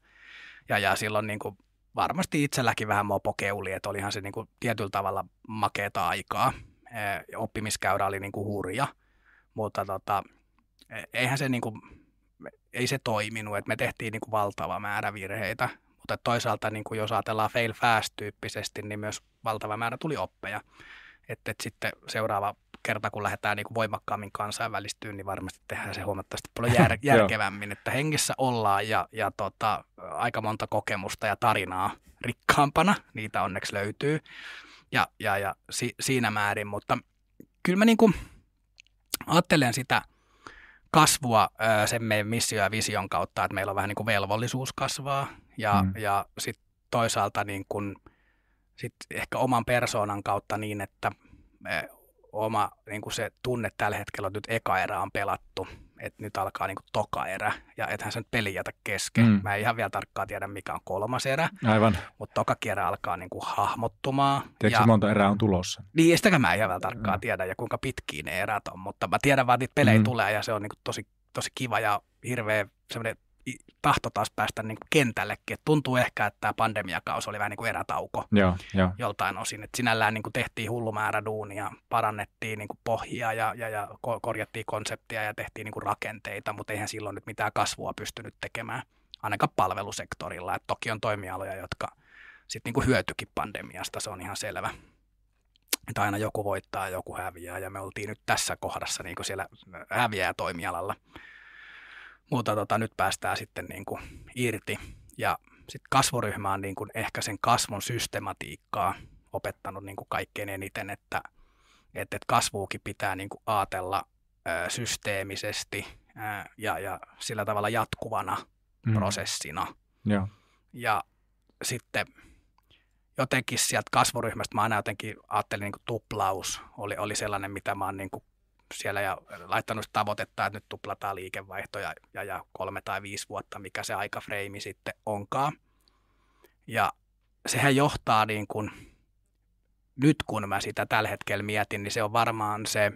ja, ja silloin niin kuin varmasti itselläkin vähän mopo keuli, että olihan se niin kuin tietyllä tavalla makeeta aikaa. ja e, oppimiskäyrä oli niin kuin hurja, mutta tota, e, eihän se niin kuin, ei se toiminut, että me tehtiin niin kuin valtava määrä virheitä, mutta toisaalta niin kuin jos ajatellaan fail fast tyyppisesti, niin myös valtava määrä tuli oppeja. Että et sitten seuraava kerta, kun lähdetään niin kuin voimakkaammin kansainvälistyyn, niin varmasti tehdään se huomattavasti paljon jär, järkevämmin, että hengissä ollaan ja, ja tota, aika monta kokemusta ja tarinaa rikkaampana, niitä onneksi löytyy ja, ja, ja si, siinä määrin, mutta kyllä mä niin kuin ajattelen sitä kasvua sen meidän missio ja vision kautta, että meillä on vähän niin kuin velvollisuus kasvaa ja, mm. ja sitten toisaalta niin kuin, sit ehkä oman persoonan kautta niin, että oma niin kuin se tunne tällä hetkellä on, että nyt eka erä on pelattu, että nyt alkaa niin kuin toka erä, ja ethän se nyt peli jätä kesken. Mm. Mä en ihan vielä tarkkaan tiedä, mikä on kolmas erä, Aivan. mutta toka erä alkaa niin kuin hahmottumaan. Tiedätkö, ja, monta erää on tulossa? Niin, sitäkään mä en ihan vielä tarkkaan mm. tiedä, ja kuinka pitkiä ne erät on, mutta mä tiedän vaan, että niitä pelejä mm. tulee, ja se on niin kuin tosi, tosi kiva ja hirveä semmoinen tahto taas päästä niin kuin kentällekin. Et tuntuu ehkä, että tämä pandemiakausi oli vähän niin kuin erätauko joo, jo. joltain osin. Et sinällään niin kuin tehtiin hullu määrä duunia, parannettiin niin kuin pohjia ja, ja, ja korjattiin konseptia ja tehtiin niin kuin rakenteita, mutta eihän silloin nyt mitään kasvua pystynyt tekemään, ainakaan palvelusektorilla. Et toki on toimialoja, jotka sitten niin kuin hyötykin pandemiasta, se on ihan selvä. Että aina joku voittaa, joku häviää ja me oltiin nyt tässä kohdassa niin kuin siellä häviää toimialalla mutta tota, nyt päästään sitten niin kuin irti. Ja sitten kasvoryhmä on niin kuin ehkä sen kasvon systematiikkaa opettanut niin kuin kaikkein eniten, että, että, kasvuukin pitää niin kuin ajatella systeemisesti ja, ja sillä tavalla jatkuvana mm. prosessina. Ja. Ja sitten jotenkin sieltä kasvuryhmästä mä aina jotenkin ajattelin, niin kuin tuplaus oli, oli sellainen, mitä mä oon niin kuin siellä ja laittanut tavoitetta, että nyt tuplataan liikevaihtoja ja, ja, kolme tai viisi vuotta, mikä se aikafreimi sitten onkaan. Ja sehän johtaa niin kuin, nyt kun mä sitä tällä hetkellä mietin, niin se on varmaan se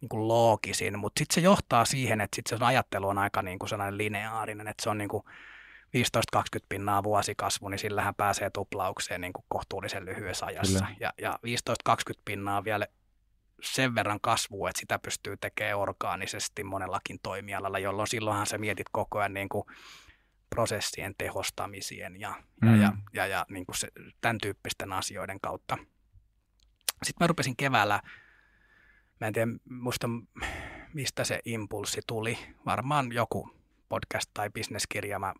niin kuin loogisin, mutta sitten se johtaa siihen, että sitten se ajattelu on aika niin kuin sellainen lineaarinen, että se on niin kuin 15-20 pinnaa vuosikasvu, niin sillähän pääsee tuplaukseen niin kuin kohtuullisen lyhyessä ajassa. Kyllä. Ja, ja 15-20 pinnaa vielä sen verran kasvua, että sitä pystyy tekemään orgaanisesti monellakin toimialalla, jolloin silloinhan sä mietit koko ajan niin kuin prosessien tehostamisien ja, mm. ja, ja, ja niin kuin se, tämän tyyppisten asioiden kautta. Sitten mä rupesin keväällä, mä en tiedä musta, mistä se impulssi tuli, varmaan joku podcast tai bisneskirja mä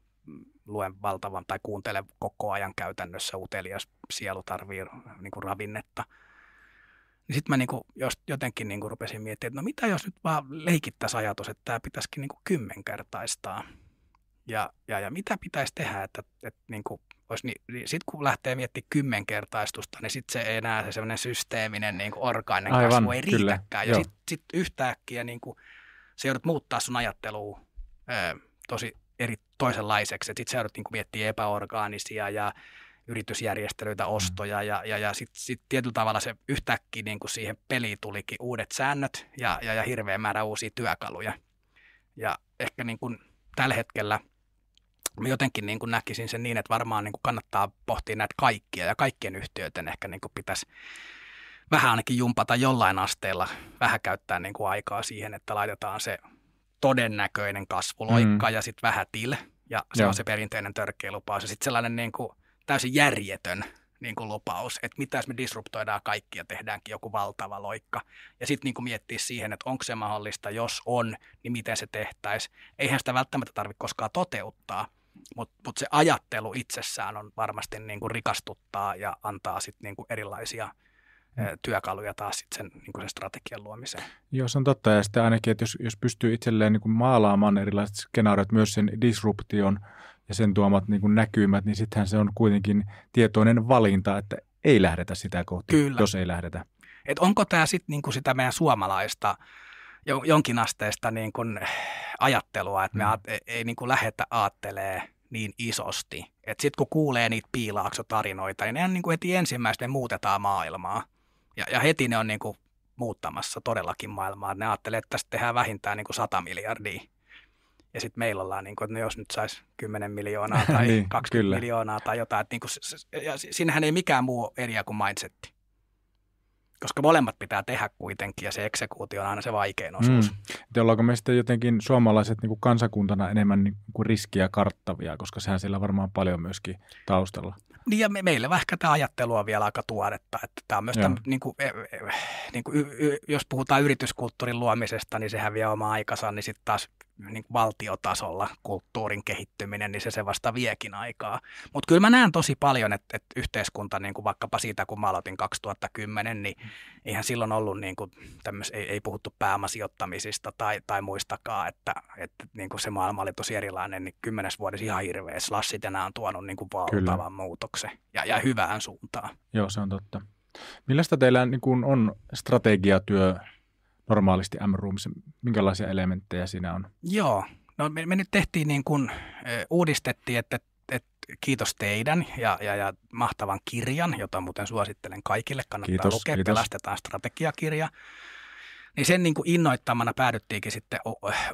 luen valtavan tai kuuntelen koko ajan käytännössä utelias sielu tarvii niin kuin ravinnetta – niin sitten mä niinku, jos jotenkin niinku rupesin miettimään, että no mitä jos nyt vaan leikittäisi ajatus, että tämä pitäisikin niinku kymmenkertaistaa. Ja, ja, ja mitä pitäisi tehdä, että, että niinku niin, niin sitten kun lähtee miettimään kymmenkertaistusta, niin sitten se ei enää se semmoinen systeeminen niin orgaaninen kasvu Aivan, kasvu ei kyllä, riitäkään. Ja sitten sit yhtäkkiä niin se joudut muuttaa sun ajattelua ö, tosi eri toisenlaiseksi. Sitten sä joudut niin miettimään epäorgaanisia ja yritysjärjestelyitä, mm. ostoja ja, ja, ja sitten sit tietyllä tavalla se yhtäkkiä niin kuin siihen peliin tulikin uudet säännöt ja, ja, ja hirveä määrä uusia työkaluja. Ja ehkä niin kuin tällä hetkellä mä jotenkin niin kuin näkisin sen niin, että varmaan niin kuin kannattaa pohtia näitä kaikkia ja kaikkien yhtiöiden ehkä niin kuin pitäisi vähän ainakin jumpata jollain asteella, vähän käyttää niin kuin aikaa siihen, että laitetaan se todennäköinen kasvuloikka mm. ja sitten vähän til ja se Joo. on se perinteinen törkeä lupaus ja sitten sellainen niin kuin – täysin järjetön niin kuin lupaus, että mitä jos me disruptoidaan kaikki ja tehdäänkin joku valtava loikka. Ja sitten niin miettiä siihen, että onko se mahdollista, jos on, niin miten se tehtäisiin. Eihän sitä välttämättä tarvitse koskaan toteuttaa, mutta mut se ajattelu itsessään on varmasti niin kuin rikastuttaa ja antaa sitten niin kuin erilaisia mm. eh, työkaluja taas sit sen, niin kuin sen strategian luomiseen. Joo, se on totta. Ja sitten ainakin, että jos, jos pystyy itselleen niin kuin maalaamaan erilaiset skenaariot, myös sen disruption ja sen tuomat niin kuin näkymät, niin sittenhän se on kuitenkin tietoinen valinta, että ei lähdetä sitä kohti, Kyllä. jos ei lähdetä. Et onko tämä sitten niinku sitä meidän suomalaista jonkinasteista niin niinku ajattelua, että me mm. ei, ei niinku lähetä aattelee niin isosti. sitten kun kuulee niitä piilaaksotarinoita, niin ne on niin kuin heti ensimmäisenä muutetaan maailmaa. Ja, ja heti ne on niinku muuttamassa todellakin maailmaa. Ne ajattelee, että tästä tehdään vähintään niinku 100 miljardia ja sitten meillä ollaan, niin kuin, että no jos nyt saisi 10 miljoonaa tai niin, 20 kyllä. miljoonaa tai jotain. Että niin kuin, ja siinähän ei mikään muu eriä kuin mindsetti. Koska molemmat pitää tehdä kuitenkin ja se eksekuutio on aina se vaikein osuus. Mm. Ollaanko me sitten jotenkin suomalaiset niin kuin kansakuntana enemmän niin kuin riskiä karttavia, koska sehän siellä varmaan paljon myöskin taustalla. Niin ja me, meillä ehkä tämä ajattelu on vielä aika tuoretta, että tämä on myös tämän, niin kuin, e, e, niin kuin, y, y, jos puhutaan yrityskulttuurin luomisesta, niin sehän vie oma aikansa, niin sitten taas niin valtiotasolla kulttuurin kehittyminen, niin se, se vasta viekin aikaa. Mutta kyllä mä näen tosi paljon, että, että yhteiskunta, niin kuin vaikkapa siitä kun mä aloitin 2010, niin eihän silloin ollut niin kuin tämmöis, ei, ei puhuttu pääomasijoittamisista tai, tai muistakaan, että, että niin kuin se maailma oli tosi erilainen, niin kymmenes vuodessa ihan hirveä. Slassit enää on tuonut niin kuin valtavan kyllä. muutoksen ja, ja hyvään suuntaan. Joo, se on totta. Millaista teillä niin kuin on strategiatyö normaalisti M-Roomissa? Minkälaisia elementtejä siinä on? Joo, no me, me nyt tehtiin niin kuin, e, uudistettiin, että kiitos teidän ja, ja, ja mahtavan kirjan, jota muuten suosittelen kaikille, kannattaa kiitos, lukea, kiitos. pelastetaan strategiakirja. Niin sen niin kuin innoittamana päädyttiinkin sitten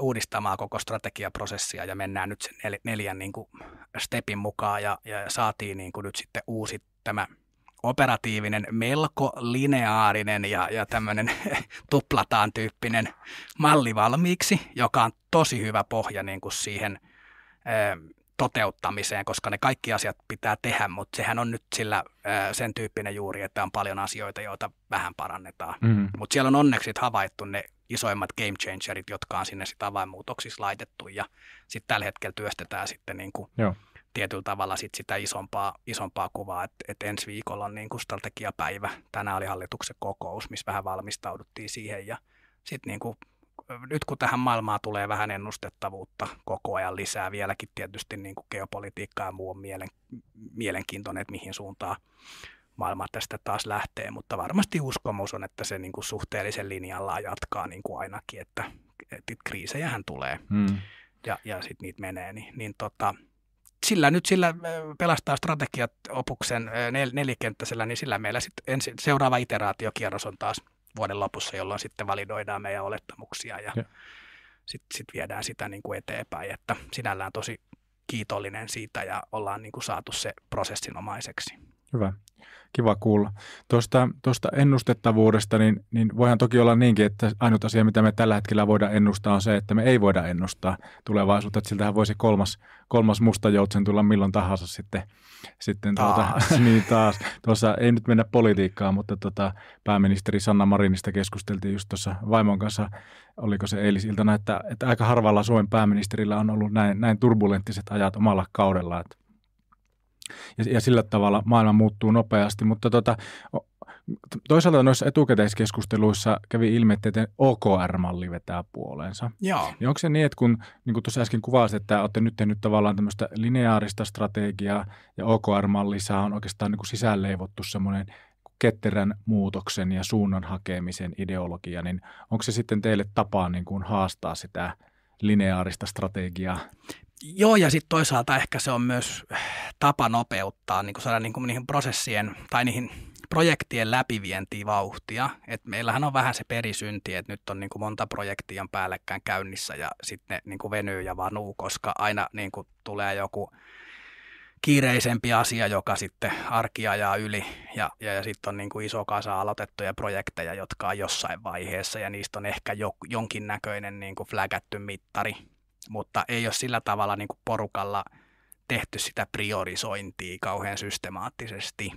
uudistamaan koko strategiaprosessia ja mennään nyt sen neljän niin kuin stepin mukaan ja, ja saatiin niin kuin nyt sitten uusi tämä – operatiivinen, melko lineaarinen ja, ja tämmöinen tuplataan tyyppinen malli valmiiksi, joka on tosi hyvä pohja niin kuin siihen ö, toteuttamiseen, koska ne kaikki asiat pitää tehdä, mutta sehän on nyt sillä ö, sen tyyppinen juuri, että on paljon asioita, joita vähän parannetaan. Mm. Mm-hmm. Mutta siellä on onneksi havaittu ne isoimmat game changerit, jotka on sinne sitä avainmuutoksissa laitettu ja sitten tällä hetkellä työstetään sitten niin kuin – tietyllä tavalla sit sitä isompaa, isompaa kuvaa, että et ensi viikolla on niin kuin strategiapäivä. Tänään oli hallituksen kokous, missä vähän valmistauduttiin siihen ja sitten niin kuin nyt kun tähän maailmaan tulee vähän ennustettavuutta koko ajan lisää, vieläkin tietysti niin kuin geopolitiikka ja muu on mielen, mielenkiintoinen, että mihin suuntaan maailma tästä taas lähtee, mutta varmasti uskomus on, että se niin kuin suhteellisen linjalla jatkaa niin kuin ainakin, että, että kriisejähän tulee hmm. ja, ja sitten niitä menee, niin, niin tota, sillä nyt sillä äh, pelastaa strategiat opuksen äh, nel, nelikenttäisellä, niin sillä meillä sit ensi, seuraava iteraatiokierros on taas vuoden lopussa, jolloin sitten validoidaan meidän olettamuksia ja, ja. sitten sit viedään sitä niin kuin eteenpäin. Että sinällään tosi kiitollinen siitä ja ollaan niin kuin saatu se prosessinomaiseksi. Hyvä kiva kuulla. Tuosta, tuosta ennustettavuudesta, niin, niin voihan toki olla niinkin, että ainut asia, mitä me tällä hetkellä voidaan ennustaa, on se, että me ei voida ennustaa tulevaisuutta. Että siltähän voisi kolmas, kolmas musta joutsen tulla milloin tahansa sitten. sitten tuota, taas. Tuota, niin taas. Tuossa ei nyt mennä politiikkaan, mutta tuota, pääministeri Sanna Marinista keskusteltiin just tuossa vaimon kanssa, oliko se eilisiltana, että, että aika harvalla Suomen pääministerillä on ollut näin, näin turbulenttiset ajat omalla kaudellaan. Että ja, ja sillä tavalla maailma muuttuu nopeasti, mutta tota, toisaalta noissa etukäteiskeskusteluissa kävi ilmi, että OKR-malli vetää puoleensa. Joo. Niin onko se niin, että kun niin kuin tuossa äsken kuvasit, että olette nyt tehnyt tavallaan tämmöistä lineaarista strategiaa ja OKR-mallissa on oikeastaan niin kuin sisäänleivottu semmoinen ketterän muutoksen ja suunnan hakemisen ideologia, niin onko se sitten teille tapa niin kuin haastaa sitä lineaarista strategiaa? Joo, ja sitten toisaalta ehkä se on myös tapa nopeuttaa, niin kuin saada niin kuin niihin prosessien tai niihin projektien läpivientiin vauhtia. Et meillähän on vähän se perisynti, että nyt on niin kuin monta projektia päällekkäin käynnissä ja sitten ne niin kuin venyy ja vanuu, koska aina niin kuin tulee joku kiireisempi asia, joka sitten arki ajaa yli ja, ja, ja sitten on niin kuin iso kasa aloitettuja projekteja, jotka on jossain vaiheessa ja niistä on ehkä jo, jonkinnäköinen niin kuin fläkätty mittari mutta ei ole sillä tavalla niin kuin porukalla tehty sitä priorisointia kauhean systemaattisesti.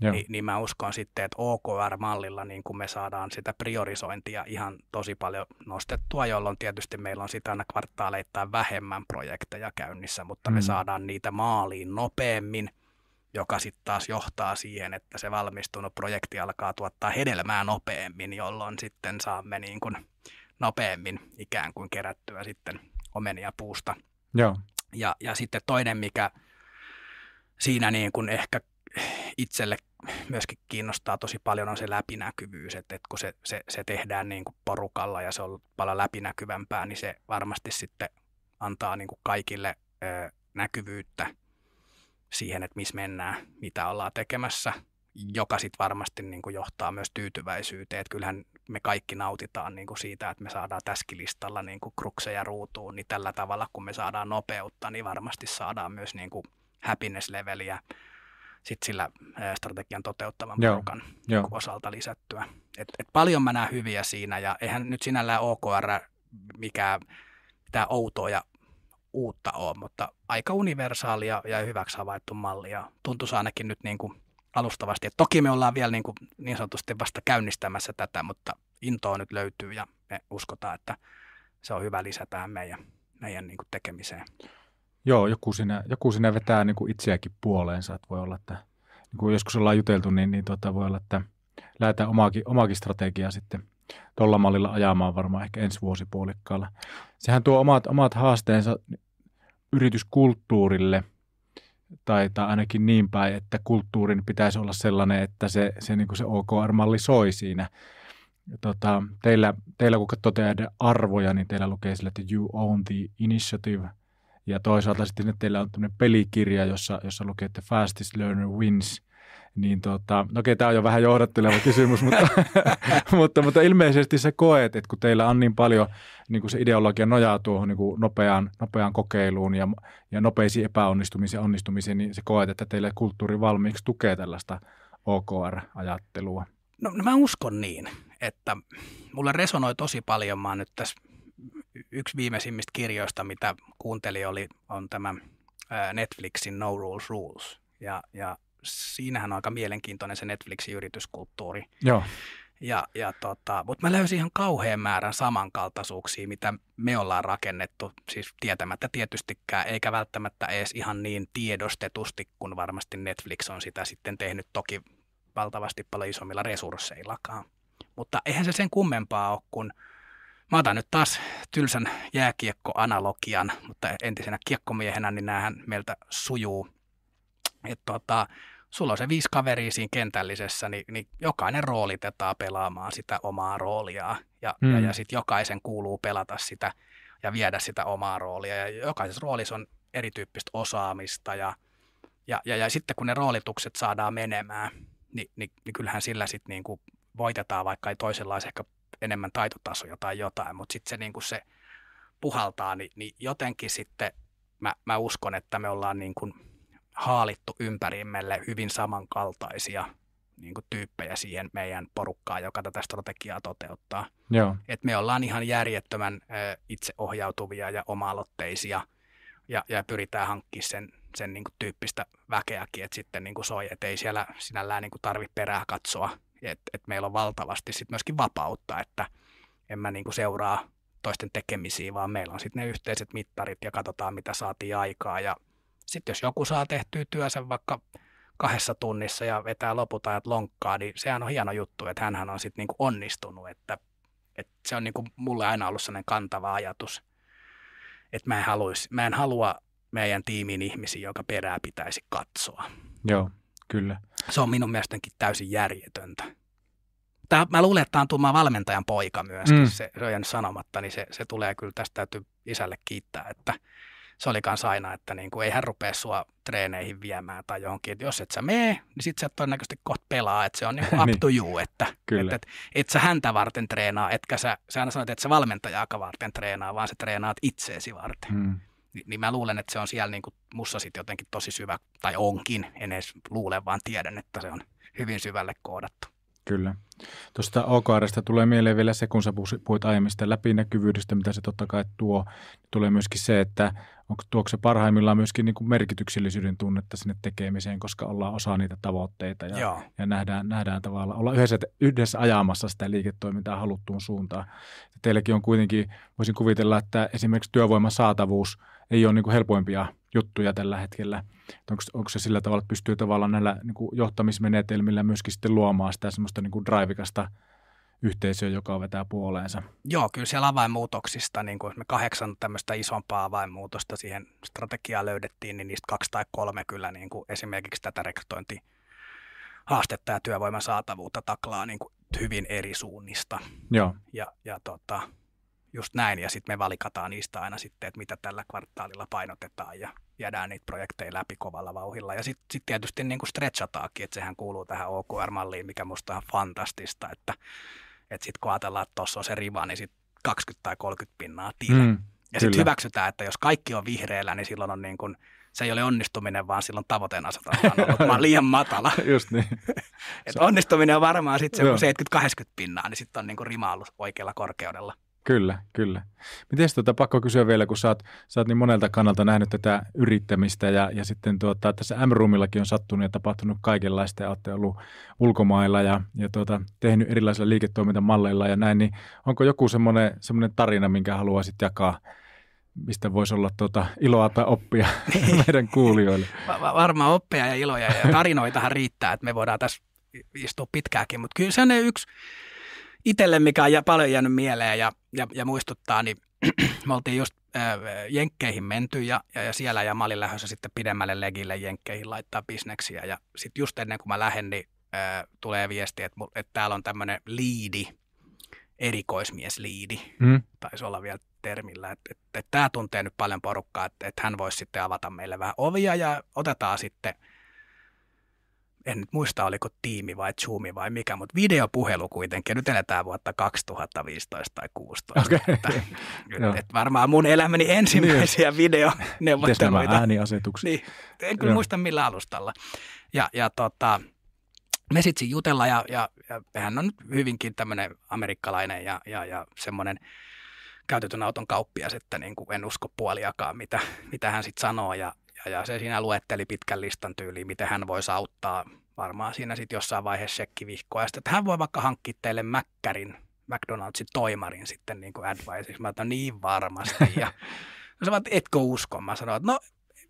Joo. Ni, niin mä uskon sitten, että OKR-mallilla niin kun me saadaan sitä priorisointia ihan tosi paljon nostettua, jolloin tietysti meillä on sitä aina kvartaaleittain vähemmän projekteja käynnissä, mutta mm. me saadaan niitä maaliin nopeammin, joka sitten taas johtaa siihen, että se valmistunut projekti alkaa tuottaa hedelmää nopeammin, jolloin sitten saamme niin kun nopeammin ikään kuin kerättyä sitten omenia puusta. Joo. Ja, ja sitten toinen, mikä siinä niin kuin ehkä itselle myöskin kiinnostaa tosi paljon on se läpinäkyvyys, että, että kun se, se, se tehdään niin kuin porukalla ja se on paljon läpinäkyvämpää, niin se varmasti sitten antaa niin kuin kaikille ö, näkyvyyttä siihen, että missä mennään, mitä ollaan tekemässä, joka sitten varmasti niin kuin johtaa myös tyytyväisyyteen. Että kyllähän me kaikki nautitaan niin kuin siitä, että me saadaan täskilistalla niin kuin krukseja ruutuun, niin tällä tavalla kun me saadaan nopeutta, niin varmasti saadaan myös niin kuin happiness-leveliä sit sillä strategian toteuttavan Joo, porukan Joo. Niinku osalta lisättyä. Et, et paljon mä näen hyviä siinä ja eihän nyt sinällään OKR mikään mitään outoa ja uutta ole, mutta aika universaalia ja hyväksi havaittu malli ja tuntuisi ainakin nyt niin kuin alustavasti. Et toki me ollaan vielä niin, kuin niin sanotusti vasta käynnistämässä tätä, mutta intoa nyt löytyy ja me uskotaan, että se on hyvä lisä tähän meidän, meidän niin kuin tekemiseen. Joo, joku sinä joku sinä vetää niin kuin itseäkin puoleensa, että voi olla, että niin kuin joskus ollaan juteltu, niin, niin tuota, voi olla, että lähdetään omaakin, omaakin strategiaa sitten tuolla mallilla ajamaan varmaan ehkä ensi vuosipuolikkaalla. Sehän tuo omat, omat haasteensa yrityskulttuurille – tai, tai ainakin niin päin, että kulttuurin pitäisi olla sellainen, että se, se, niin se OKR-malli soi siinä. Tota, teillä, teillä kun katsoo arvoja, niin teillä lukee sillä, että you own the initiative. Ja toisaalta sitten teillä on tämmöinen pelikirja, jossa, jossa lukee, että fastest learner wins – niin tota, no okei, tämä on jo vähän johdatteleva kysymys, mutta, mutta, mutta, ilmeisesti se koet, että kun teillä on niin paljon, niin kuin se ideologia nojaa tuohon niin kuin nopeaan, nopeaan kokeiluun ja, ja nopeisiin epäonnistumisiin ja onnistumisiin, niin se koet, että teillä kulttuuri valmiiksi tukee tällaista OKR-ajattelua. No, no mä uskon niin, että mulle resonoi tosi paljon, mä oon nyt tässä yksi viimeisimmistä kirjoista, mitä kuuntelin, oli, on tämä Netflixin No Rules Rules. Ja, ja siinähän on aika mielenkiintoinen se Netflixin yrityskulttuuri. Joo. Ja, ja tota, mutta mä löysin ihan kauhean määrän samankaltaisuuksia, mitä me ollaan rakennettu, siis tietämättä tietystikään, eikä välttämättä edes ihan niin tiedostetusti, kun varmasti Netflix on sitä sitten tehnyt toki valtavasti paljon isommilla resursseillakaan. Mutta eihän se sen kummempaa ole, kun mä otan nyt taas tylsän jääkiekkoanalogian, mutta entisenä kiekkomiehenä, niin näähän meiltä sujuu – että tota, sulla on se viisi kaveria siinä kentällisessä, niin, niin jokainen roolitetaan pelaamaan sitä omaa rooliaan ja, mm. ja, ja hmm. sitten jokaisen kuuluu pelata sitä ja viedä sitä omaa roolia ja jokaisessa roolissa on erityyppistä osaamista ja, ja, ja, ja sitten kun ne roolitukset saadaan menemään, niin, niin, niin kyllähän sillä sitten niin kuin voitetaan, vaikka ei toisella olisi ehkä enemmän taitotasoja tai jotain, mutta sitten se, niin kuin se puhaltaa, niin, niin jotenkin sitten mä, mä uskon, että me ollaan niin kuin – haalittu ympärimmelle hyvin samankaltaisia niin kuin tyyppejä siihen meidän porukkaan, joka tätä strategiaa toteuttaa. Joo. Et me ollaan ihan järjettömän ö, itseohjautuvia ja oma-aloitteisia ja, ja pyritään hankkimaan sen, sen niin kuin tyyppistä väkeäkin, että sitten niin kuin soi, että ei siellä sinällään niin tarvitse perää katsoa, että et meillä on valtavasti sit myöskin vapautta, että en mä niin kuin seuraa toisten tekemisiä, vaan meillä on sitten ne yhteiset mittarit ja katsotaan, mitä saatiin aikaa ja – sitten jos joku saa tehtyä työnsä vaikka kahdessa tunnissa ja vetää loput ajat lonkkaa, niin sehän on hieno juttu, että hän on sitten niinku onnistunut. Että, että se on niinku mulle aina ollut sellainen kantava ajatus, että mä en, haluais, mä en halua meidän tiimin ihmisiä, joka perää pitäisi katsoa. Joo, kyllä. Se on minun mielestäni täysin järjetöntä. Tää, mä luulen, että tämä on tumma valmentajan poika myös, mm. se, se on sanomatta, niin se, se tulee kyllä, tästä täytyy isälle kiittää, että – se oli kans aina, että niin kuin, hän rupea sua treeneihin viemään tai johonkin. Et jos et sä mee, niin sit sä todennäköisesti kohta pelaa, että se on niinku niin up to you, että Kyllä. et, et, et, sä häntä varten treenaa, etkä sä, sä aina sanoit, että sä valmentajaa varten treenaa, vaan sä treenaat itseesi varten. Hmm. Ni, niin mä luulen, että se on siellä niin kuin mussa sitten jotenkin tosi syvä, tai onkin, en edes luule, vaan tiedän, että se on hyvin syvälle koodattu. Kyllä. Tuosta OKRstä tulee mieleen vielä se, kun sä puhuit aiemmin sitä läpinäkyvyydestä, mitä se totta kai tuo. Niin tulee myöskin se, että onko tuokse se parhaimmillaan myöskin niin kuin merkityksellisyyden tunnetta sinne tekemiseen, koska ollaan osa niitä tavoitteita ja, ja nähdään, nähdään tavallaan, ollaan yhdessä, yhdessä ajamassa sitä liiketoimintaa haluttuun suuntaan. Ja teilläkin on kuitenkin, voisin kuvitella, että esimerkiksi työvoiman saatavuus ei ole niin kuin helpoimpia – juttuja tällä hetkellä. Onko, onko se sillä tavalla, että pystyy tavallaan näillä niin kuin johtamismenetelmillä myöskin sitten luomaan sitä semmoista niin kuin draivikasta yhteisöä, joka vetää puoleensa? Joo, kyllä siellä avainmuutoksista, niin kuin me kahdeksan tämmöistä isompaa avainmuutosta siihen strategiaan löydettiin, niin niistä kaksi tai kolme kyllä niin kuin esimerkiksi tätä rekrytointi haastetta ja työvoiman saatavuutta taklaa niin kuin hyvin eri suunnista. Joo. Ja, ja tota, just näin, ja sitten me valikataan niistä aina sitten, että mitä tällä kvartaalilla painotetaan, ja jäädään niitä projekteja läpi kovalla vauhilla. Ja sitten sit tietysti niin kuin että sehän kuuluu tähän OKR-malliin, mikä musta on fantastista, että, että sitten kun ajatellaan, että tuossa on se riva, niin sitten 20 tai 30 pinnaa tiile. Mm, ja sitten hyväksytään, että jos kaikki on vihreällä, niin silloin on niin kuin, se ei ole onnistuminen, vaan silloin tavoitteen asetan on ollut liian matala. Just niin. Et onnistuminen on varmaan sitten se 70-80 pinnaa, niin sitten on niin kuin rima ollut oikealla korkeudella. Kyllä, kyllä. Miten tuota, pakko kysyä vielä, kun sä oot, sä oot niin monelta kannalta nähnyt tätä yrittämistä ja, ja sitten tuota, tässä M-roomillakin on sattunut ja tapahtunut kaikenlaista ja olette ollut ulkomailla ja, ja tuota, tehnyt erilaisilla liiketoimintamalleilla ja näin, niin onko joku semmoinen, semmoinen tarina, minkä haluaisit jakaa mistä voisi olla tuota iloa tai oppia niin. meidän kuulijoille? Varmaan oppia ja iloja ja tarinoitahan riittää, että me voidaan tässä istua pitkääkin, mutta kyllä se on yksi itselle, mikä on paljon jäänyt mieleen ja, ja, ja muistuttaa, niin me oltiin just äh, Jenkkeihin menty ja, ja, ja siellä ja mä olin lähdössä sitten pidemmälle legille Jenkkeihin laittaa bisneksiä ja sitten just ennen kuin mä lähden, niin äh, tulee viesti, että, että täällä on tämmöinen liidi, erikoismiesliidi, mm. taisi olla vielä termillä, että, että, että tämä tuntee nyt paljon porukkaa, että, että hän voisi sitten avata meille vähän ovia ja otetaan sitten – en nyt muista oliko tiimi vai Zoomi vai mikä, mutta videopuhelu kuitenkin. Nyt eletään vuotta 2015 tai 2016. Okay. Että, nyt, et varmaan mun elämäni ensimmäisiä niin. videoneuvotteluita. ääniasetukset? Niin, en kyllä muista millä alustalla. Ja, ja tota, me sitten jutellaan ja, ja, ja hän on hyvinkin tämmöinen amerikkalainen ja, ja, ja semmoinen käytetyn auton kauppias, että niin kuin en usko puoliakaan, mitä, mitä hän sitten sanoo. Ja, ja, ja se siinä luetteli pitkän listan tyyliin, miten hän voisi auttaa varmaan siinä sitten jossain vaiheessa shekkivihkoa. Ja sitten, että hän voi vaikka hankkia teille mäkkärin, McDonaldsin toimarin sitten niin kuin adviceiksi. Mä että no niin varmasti. Ja no sanoin, että etkö usko? Mä sanoin, että no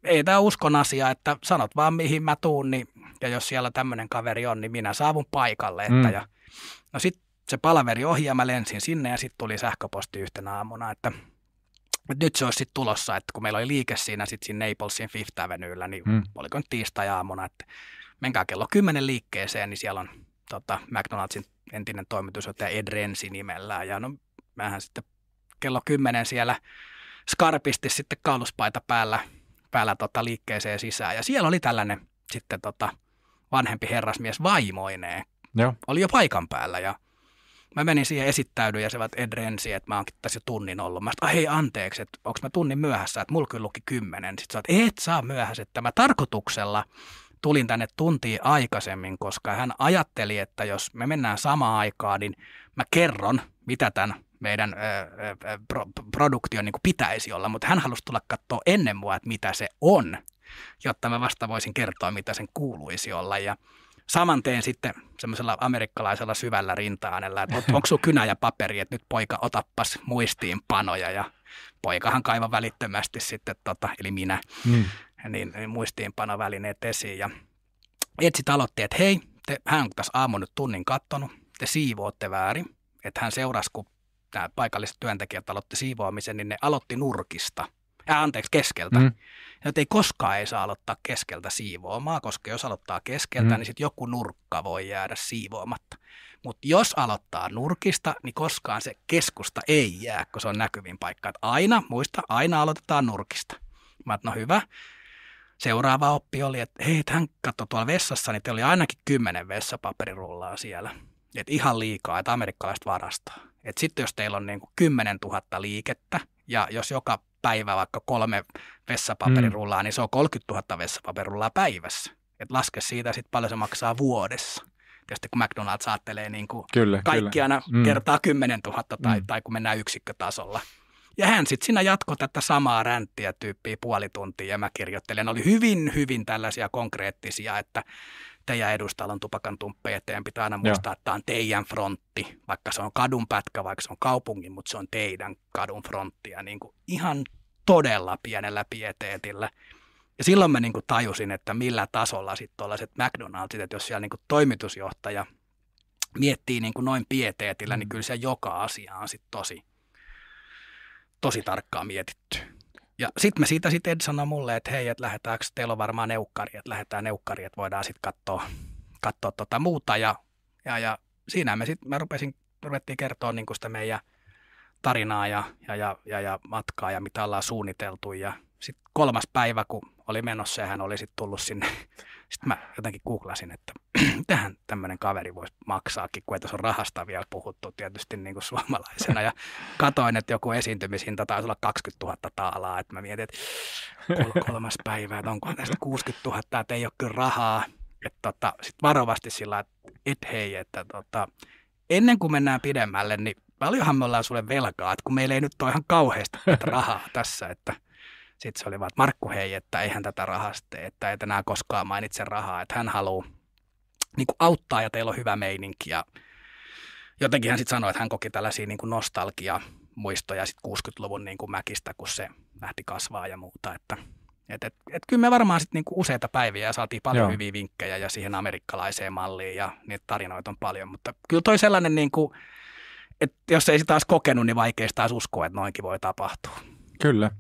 ei tämä uskon asia, että sanot vaan mihin mä tuun, niin, ja jos siellä tämmöinen kaveri on, niin minä saavun paikalle. Että, mm. ja, no sitten se palaveri ohi ja mä lensin sinne ja sitten tuli sähköposti yhtenä aamuna, että nyt se olisi sitten tulossa, että kun meillä oli liike siinä sitten siinä Naplesin Fifth Avenuella, niin mm. oliko nyt tiistai-aamuna, että menkää kello 10 liikkeeseen, niin siellä on tota, McDonaldsin entinen toimitusjohtaja Ed Rensi nimellään. Ja no, mähän sitten kello 10 siellä skarpisti sitten kauluspaita päällä, päällä tota, liikkeeseen sisään. Ja siellä oli tällainen sitten tota, vanhempi herrasmies vaimoineen. Joo. Oli jo paikan päällä ja mä menin siihen esittäydyin ja se vaat Ed Rensi, että mä oonkin tässä jo tunnin ollut. Mä sanoin, hei anteeksi, että onko mä tunnin myöhässä, että mulla kyllä luki kymmenen. Sitten sä oot, et saa myöhässä, että mä tarkoituksella tulin tänne tuntia aikaisemmin, koska hän ajatteli, että jos me mennään samaan aikaan, niin mä kerron, mitä tämän meidän ö, ö, pro, produktion niin pitäisi olla, mutta hän halusi tulla katsoa ennen mua, että mitä se on, jotta mä vasta voisin kertoa, mitä sen kuuluisi olla. Ja saman teen sitten semmoisella amerikkalaisella syvällä rintaanella, että onko sun kynä ja paperi, että nyt poika otappas muistiinpanoja ja poikahan kaiva välittömästi sitten, tota, eli minä, mm niin, niin muistiinpanovälineet esiin ja etsit aloitti, että hei, te, hän on tässä aamu nyt tunnin kattonut, te siivootte väärin, että hän seurasi, kun nämä paikalliset työntekijät aloitti siivoamisen, niin ne aloitti nurkista – äh, anteeksi, keskeltä. Mm. Ja ei koskaan ei saa aloittaa keskeltä siivoamaan, koska jos aloittaa keskeltä, mm. niin sitten joku nurkka voi jäädä siivoamatta. Mutta jos aloittaa nurkista, niin koskaan se keskusta ei jää, kun se on näkyvin paikka. Et aina, muista, aina aloitetaan nurkista. Mä no hyvä, seuraava oppi oli, että hei, hän katsoi tuolla vessassa, niin oli ainakin kymmenen vessapaperirullaa siellä. Et ihan liikaa, että amerikkalaiset varastaa. Et sitten jos teillä on niin kuin 10 000 liikettä ja jos joka päivä vaikka kolme vessapaperirullaa, mm. niin se on 30 000 vessapaperirullaa päivässä. Et laske siitä sitten paljon se maksaa vuodessa. Tietysti kun McDonald's ajattelee niin kuin kyllä, kaikki kyllä. aina mm. kertaa 10 000 tai, mm. tai kun mennään yksikkötasolla – ja hän sitten siinä jatkoi tätä samaa ränttiä tyyppiä puoli tuntia ja mä kirjoittelen. Ne oli hyvin, hyvin tällaisia konkreettisia, että teidän edustalla on tupakan tumppeja, teidän pitää aina muistaa, Joo. että tämä on teidän frontti, vaikka se on kadun pätkä, vaikka se on kaupungin, mutta se on teidän kadun frontti. Ja niin kuin ihan todella pienellä pieteetillä. Ja silloin mä niin kuin tajusin, että millä tasolla sitten tuollaiset McDonaldsit, että jos siellä niin kuin toimitusjohtaja miettii niin kuin noin pieteetillä, niin mm. niin kyllä se joka asia on sitten tosi tosi tarkkaan mietitty. Ja sitten me siitä sitten Ed sanoi mulle, että hei, että lähdetäänkö, teillä on varmaan neukkari, että lähdetään neukkari, että voidaan sitten katsoa, katsoa tota muuta. Ja, ja, ja siinä me sitten, mä rupesin, ruvettiin kertoa niin sitä meidän tarinaa ja, ja, ja, ja, ja matkaa ja mitä ollaan suunniteltu. Ja sitten kolmas päivä, kun oli menossa ja hän oli sitten tullut sinne. Sitten mä jotenkin googlasin, että tähän tämmöinen kaveri voisi maksaakin, kun ei tässä on rahasta vielä puhuttu tietysti niin kuin suomalaisena. Ja katoin, että joku esiintymishinta taisi olla 20 000 taalaa. Että mä mietin, että kolmas päivä, että onko näistä 60 000, että ei ole kyllä rahaa. Että tota, sitten varovasti sillä, että et hei, että tota, ennen kuin mennään pidemmälle, niin paljonhan me ollaan sulle velkaa, että kun meillä ei nyt ole ihan kauheasti rahaa tässä, että – sitten se oli vaan, että Markku hei, että eihän tätä rahasta, että et enää koskaan mainitse rahaa, että hän haluaa niin auttaa ja teillä on hyvä meininki. Ja jotenkin hän sitten sanoi, että hän koki tällaisia niin nostalgia muistoja sitten 60-luvun niin kuin mäkistä, kun se lähti kasvaa ja muuta. Että, et, et, et kyllä me varmaan sitten niin useita päiviä ja saatiin paljon Joo. hyviä vinkkejä ja siihen amerikkalaiseen malliin ja niitä tarinoita on paljon, mutta kyllä toi sellainen, niin kuin että jos ei sitä taas kokenut, niin vaikeista taas uskoa, että noinkin voi tapahtua. Kyllä.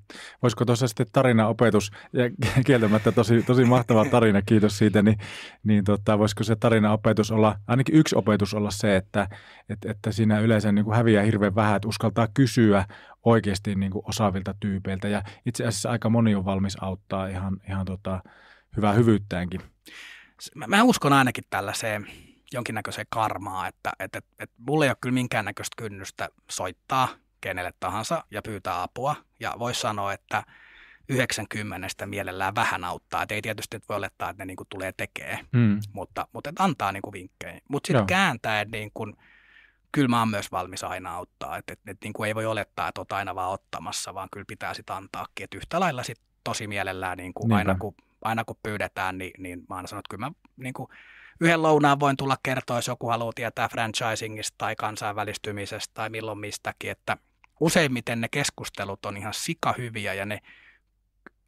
Voisiko tuossa sitten tarinaopetus, ja kieltämättä tosi, tosi mahtava tarina, kiitos siitä, niin, niin tota, voisiko se tarinaopetus olla, ainakin yksi opetus olla se, että, että, että siinä yleensä niin kuin häviää hirveän vähän, että uskaltaa kysyä oikeasti niin kuin osaavilta tyypeiltä. Ja itse asiassa aika moni on valmis auttaa ihan, ihan tota, hyvää hyvyyttäänkin. Mä, mä uskon ainakin tällaiseen jonkinnäköiseen karmaa, että että että että mulla ei ole kyllä minkäännäköistä kynnystä soittaa – kenelle tahansa ja pyytää apua. Ja voisi sanoa, että 90 mielellään vähän auttaa. Et ei tietysti voi olettaa, että ne niinku tulee tekee, mm. mutta, mutta et antaa niinku vinkkejä. Mutta sitten kääntäen, niinku, kyllä mä oon myös valmis aina auttaa. Et, et, et niinku ei voi olettaa, että oot aina vaan ottamassa, vaan kyllä pitää sitten antaakin. Et yhtä lailla sit tosi mielellään niinku, aina, kun, aina kun pyydetään, niin, niin mä oon sanonut, että kyllä mä niinku, yhden lounaan voin tulla kertoa, jos joku haluaa tietää franchisingista tai kansainvälistymisestä tai milloin mistäkin, että – useimmiten ne keskustelut on ihan sikahyviä ja ne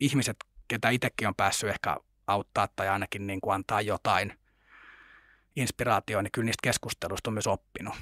ihmiset, ketä itsekin on päässyt ehkä auttaa tai ainakin niin kuin antaa jotain inspiraatioa, niin kyllä niistä keskustelusta on myös oppinut.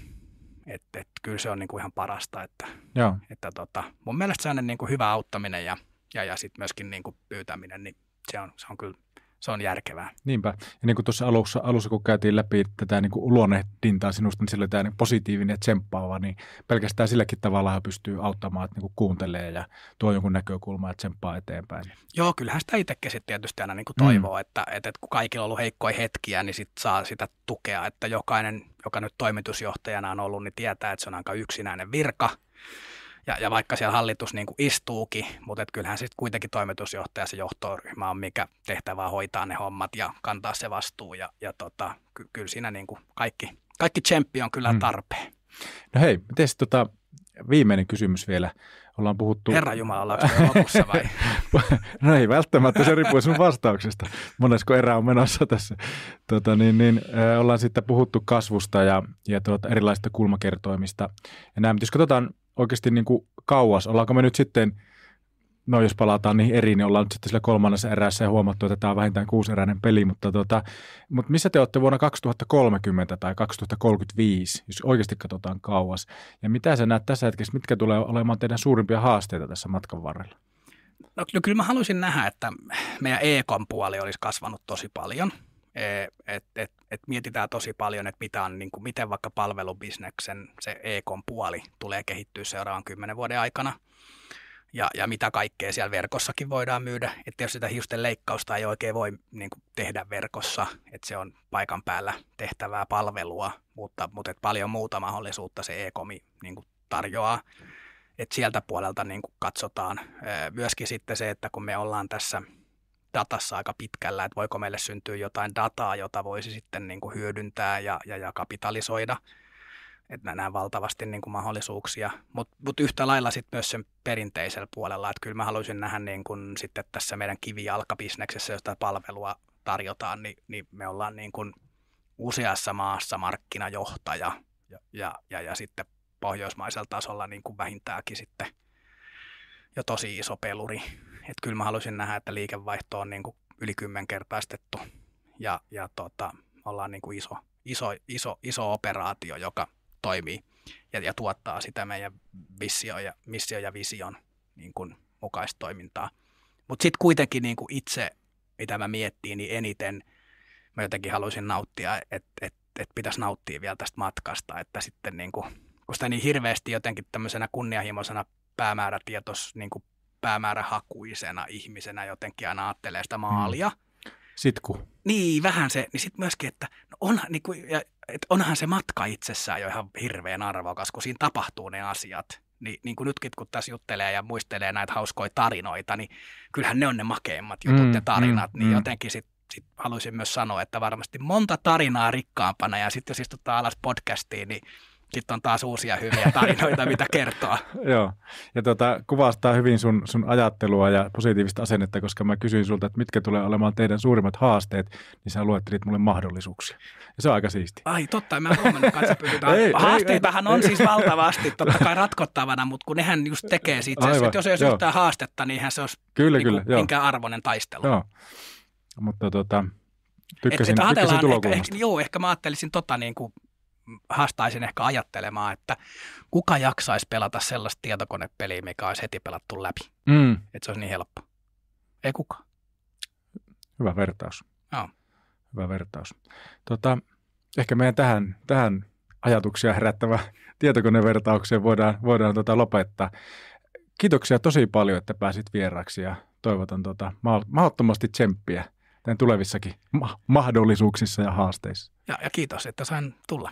Et, et, kyllä se on niin kuin ihan parasta. Että, Joo. että tota, mun mielestä on niin kuin hyvä auttaminen ja, ja, ja sitten myöskin niin kuin pyytäminen, niin se on, se on kyllä se on järkevää. Niinpä. Ja niin kuin tuossa alussa, alussa kun käytiin läpi tätä niin kuin luonnehdintaa sinusta, niin sillä tämä niin positiivinen ja tsemppaava, niin pelkästään silläkin tavalla pystyy auttamaan, että niin kuin kuuntelee ja tuo jonkun näkökulmaa ja tsemppaa eteenpäin. Joo, kyllähän sitä itsekin sitten tietysti aina niin kuin mm. toivoo, mm. että, että, että kun kaikilla on ollut heikkoja hetkiä, niin sit saa sitä tukea, että jokainen, joka nyt toimitusjohtajana on ollut, niin tietää, että se on aika yksinäinen virka ja, ja vaikka siellä hallitus niin kuin istuukin, mutta et kyllähän sitten kuitenkin toimitusjohtaja se johtoryhmä on, mikä tehtävää hoitaa ne hommat ja kantaa se vastuu. Ja, ja tota, ky- kyllä siinä niin kuin kaikki, kaikki tsemppi on kyllä mm. tarpeen. Hmm. No hei, miten tota, viimeinen kysymys vielä. Ollaan puhuttu... Herra Jumala, ollaanko lopussa vai? no ei välttämättä, se riippuu sinun vastauksesta. Monesko erä on menossa tässä. Tota, niin, niin, ollaan sitten puhuttu kasvusta ja, ja tuota, erilaisista kulmakertoimista. Ja näin, jos katsotaan oikeasti niin kuin kauas? Ollaanko me nyt sitten, no jos palataan niihin eri, niin ollaan nyt sitten sillä kolmannessa erässä ja huomattu, että tämä on vähintään kuuseräinen peli, mutta, tota, mutta missä te olette vuonna 2030 tai 2035, jos oikeasti katsotaan kauas? Ja mitä sä näet tässä hetkessä, mitkä tulee olemaan teidän suurimpia haasteita tässä matkan varrella? No, no kyllä mä haluaisin nähdä, että meidän EK-puoli olisi kasvanut tosi paljon. E, et, et että mietitään tosi paljon, että mitä on, niin kuin, miten vaikka palvelubisneksen se ekon puoli tulee kehittyä seuraavan kymmenen vuoden aikana ja, ja mitä kaikkea siellä verkossakin voidaan myydä. Että jos sitä hiusten leikkausta ei oikein voi niin kuin, tehdä verkossa, että se on paikan päällä tehtävää palvelua, mutta, mutta että paljon muuta mahdollisuutta se e-komi niin kuin, tarjoaa. Että sieltä puolelta niin kuin, katsotaan. Myöskin sitten se, että kun me ollaan tässä – datassa aika pitkällä, että voiko meille syntyä jotain dataa, jota voisi sitten niin kuin hyödyntää ja, ja, ja kapitalisoida. Että mä näen valtavasti niin kuin mahdollisuuksia, mutta mut yhtä lailla sitten myös sen perinteisellä puolella, että kyllä mä haluaisin nähdä niin kuin sitten tässä meidän kivijalkabisneksessä, josta palvelua tarjotaan, niin, niin me ollaan niin kuin useassa maassa markkinajohtaja ja, ja, ja, ja sitten pohjoismaisella tasolla niin kuin vähintäänkin sitten jo tosi iso peluri että kyllä mä halusin nähdä, että liikevaihto on niin kuin yli kymmenkertaistettu ja, ja tota, ollaan niin kuin iso, iso, iso, iso operaatio, joka toimii ja, ja tuottaa sitä meidän visio ja, missio ja vision niin kuin mukaistoimintaa. toimintaa. Mutta sitten kuitenkin niin kuin itse, mitä mä miettii, niin eniten mä jotenkin haluaisin nauttia, että et, et pitäisi nauttia vielä tästä matkasta, että sitten niin kuin, kun sitä niin hirveästi jotenkin tämmöisenä kunnianhimoisena päämäärätietos niin kuin päämäärähakuisena ihmisenä jotenkin aina ajattelee sitä maalia. Mm. Sitku. Niin, vähän se. Niin sitten myöskin, että no on, niin kuin, ja, et onhan se matka itsessään jo ihan hirveän arvokas, kun siinä tapahtuu ne asiat. Ni, niin kuin nytkin, kun tässä juttelee ja muistelee näitä hauskoja tarinoita, niin kyllähän ne on ne makeimmat jutut mm, ja tarinat. Mm, niin mm. jotenkin sitten sit haluaisin myös sanoa, että varmasti monta tarinaa rikkaampana ja sitten jos istutaan alas podcastiin, niin sitten on taas uusia hyviä tarinoita, mitä kertoa. Joo, ja tuota, kuvastaa hyvin sun, sun ajattelua ja positiivista asennetta, koska mä kysyin sulta, että mitkä tulee olemaan teidän suurimmat haasteet, niin sä luettelit mulle mahdollisuuksia. Ja se on aika siisti. Ai totta, mä huomannut katse ei, Haasteitahan ei, on ei, siis valtavasti totta kai ratkottavana, mutta kun nehän just tekee siitä, että jos ei olisi joo. yhtään haastetta, niin eihän se olisi kyllä, niin kyllä, joo. arvoinen taistelu. Joo. Mutta tota, tykkäsin, et, et tykkäsin tulokulmasta. Ehkä, ehkä, joo, ehkä mä ajattelisin tota niin kuin haastaisin ehkä ajattelemaan, että kuka jaksaisi pelata sellaista tietokonepeliä, mikä olisi heti pelattu läpi. Mm. Että se olisi niin helppo. Ei kukaan. Hyvä vertaus. Joo. Hyvä vertaus. Tota, ehkä meidän tähän, tähän ajatuksia herättävä tietokonevertaukseen voidaan, voidaan tota lopettaa. Kiitoksia tosi paljon, että pääsit vieraksi ja toivotan tota, mahdottomasti tsemppiä tämän tulevissakin ma- mahdollisuuksissa ja haasteissa. Ja, ja kiitos, että sain tulla.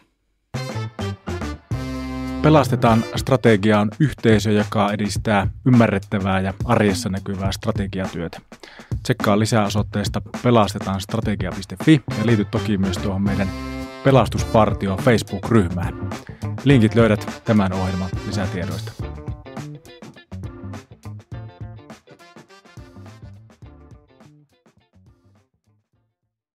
Pelastetaan strategia on yhteisö, joka edistää ymmärrettävää ja arjessa näkyvää strategiatyötä. Tsekkaa lisää osoitteesta pelastetaanstrategia.fi ja liity toki myös tuohon meidän Pelastuspartio Facebook-ryhmään. Linkit löydät tämän ohjelman lisätiedoista.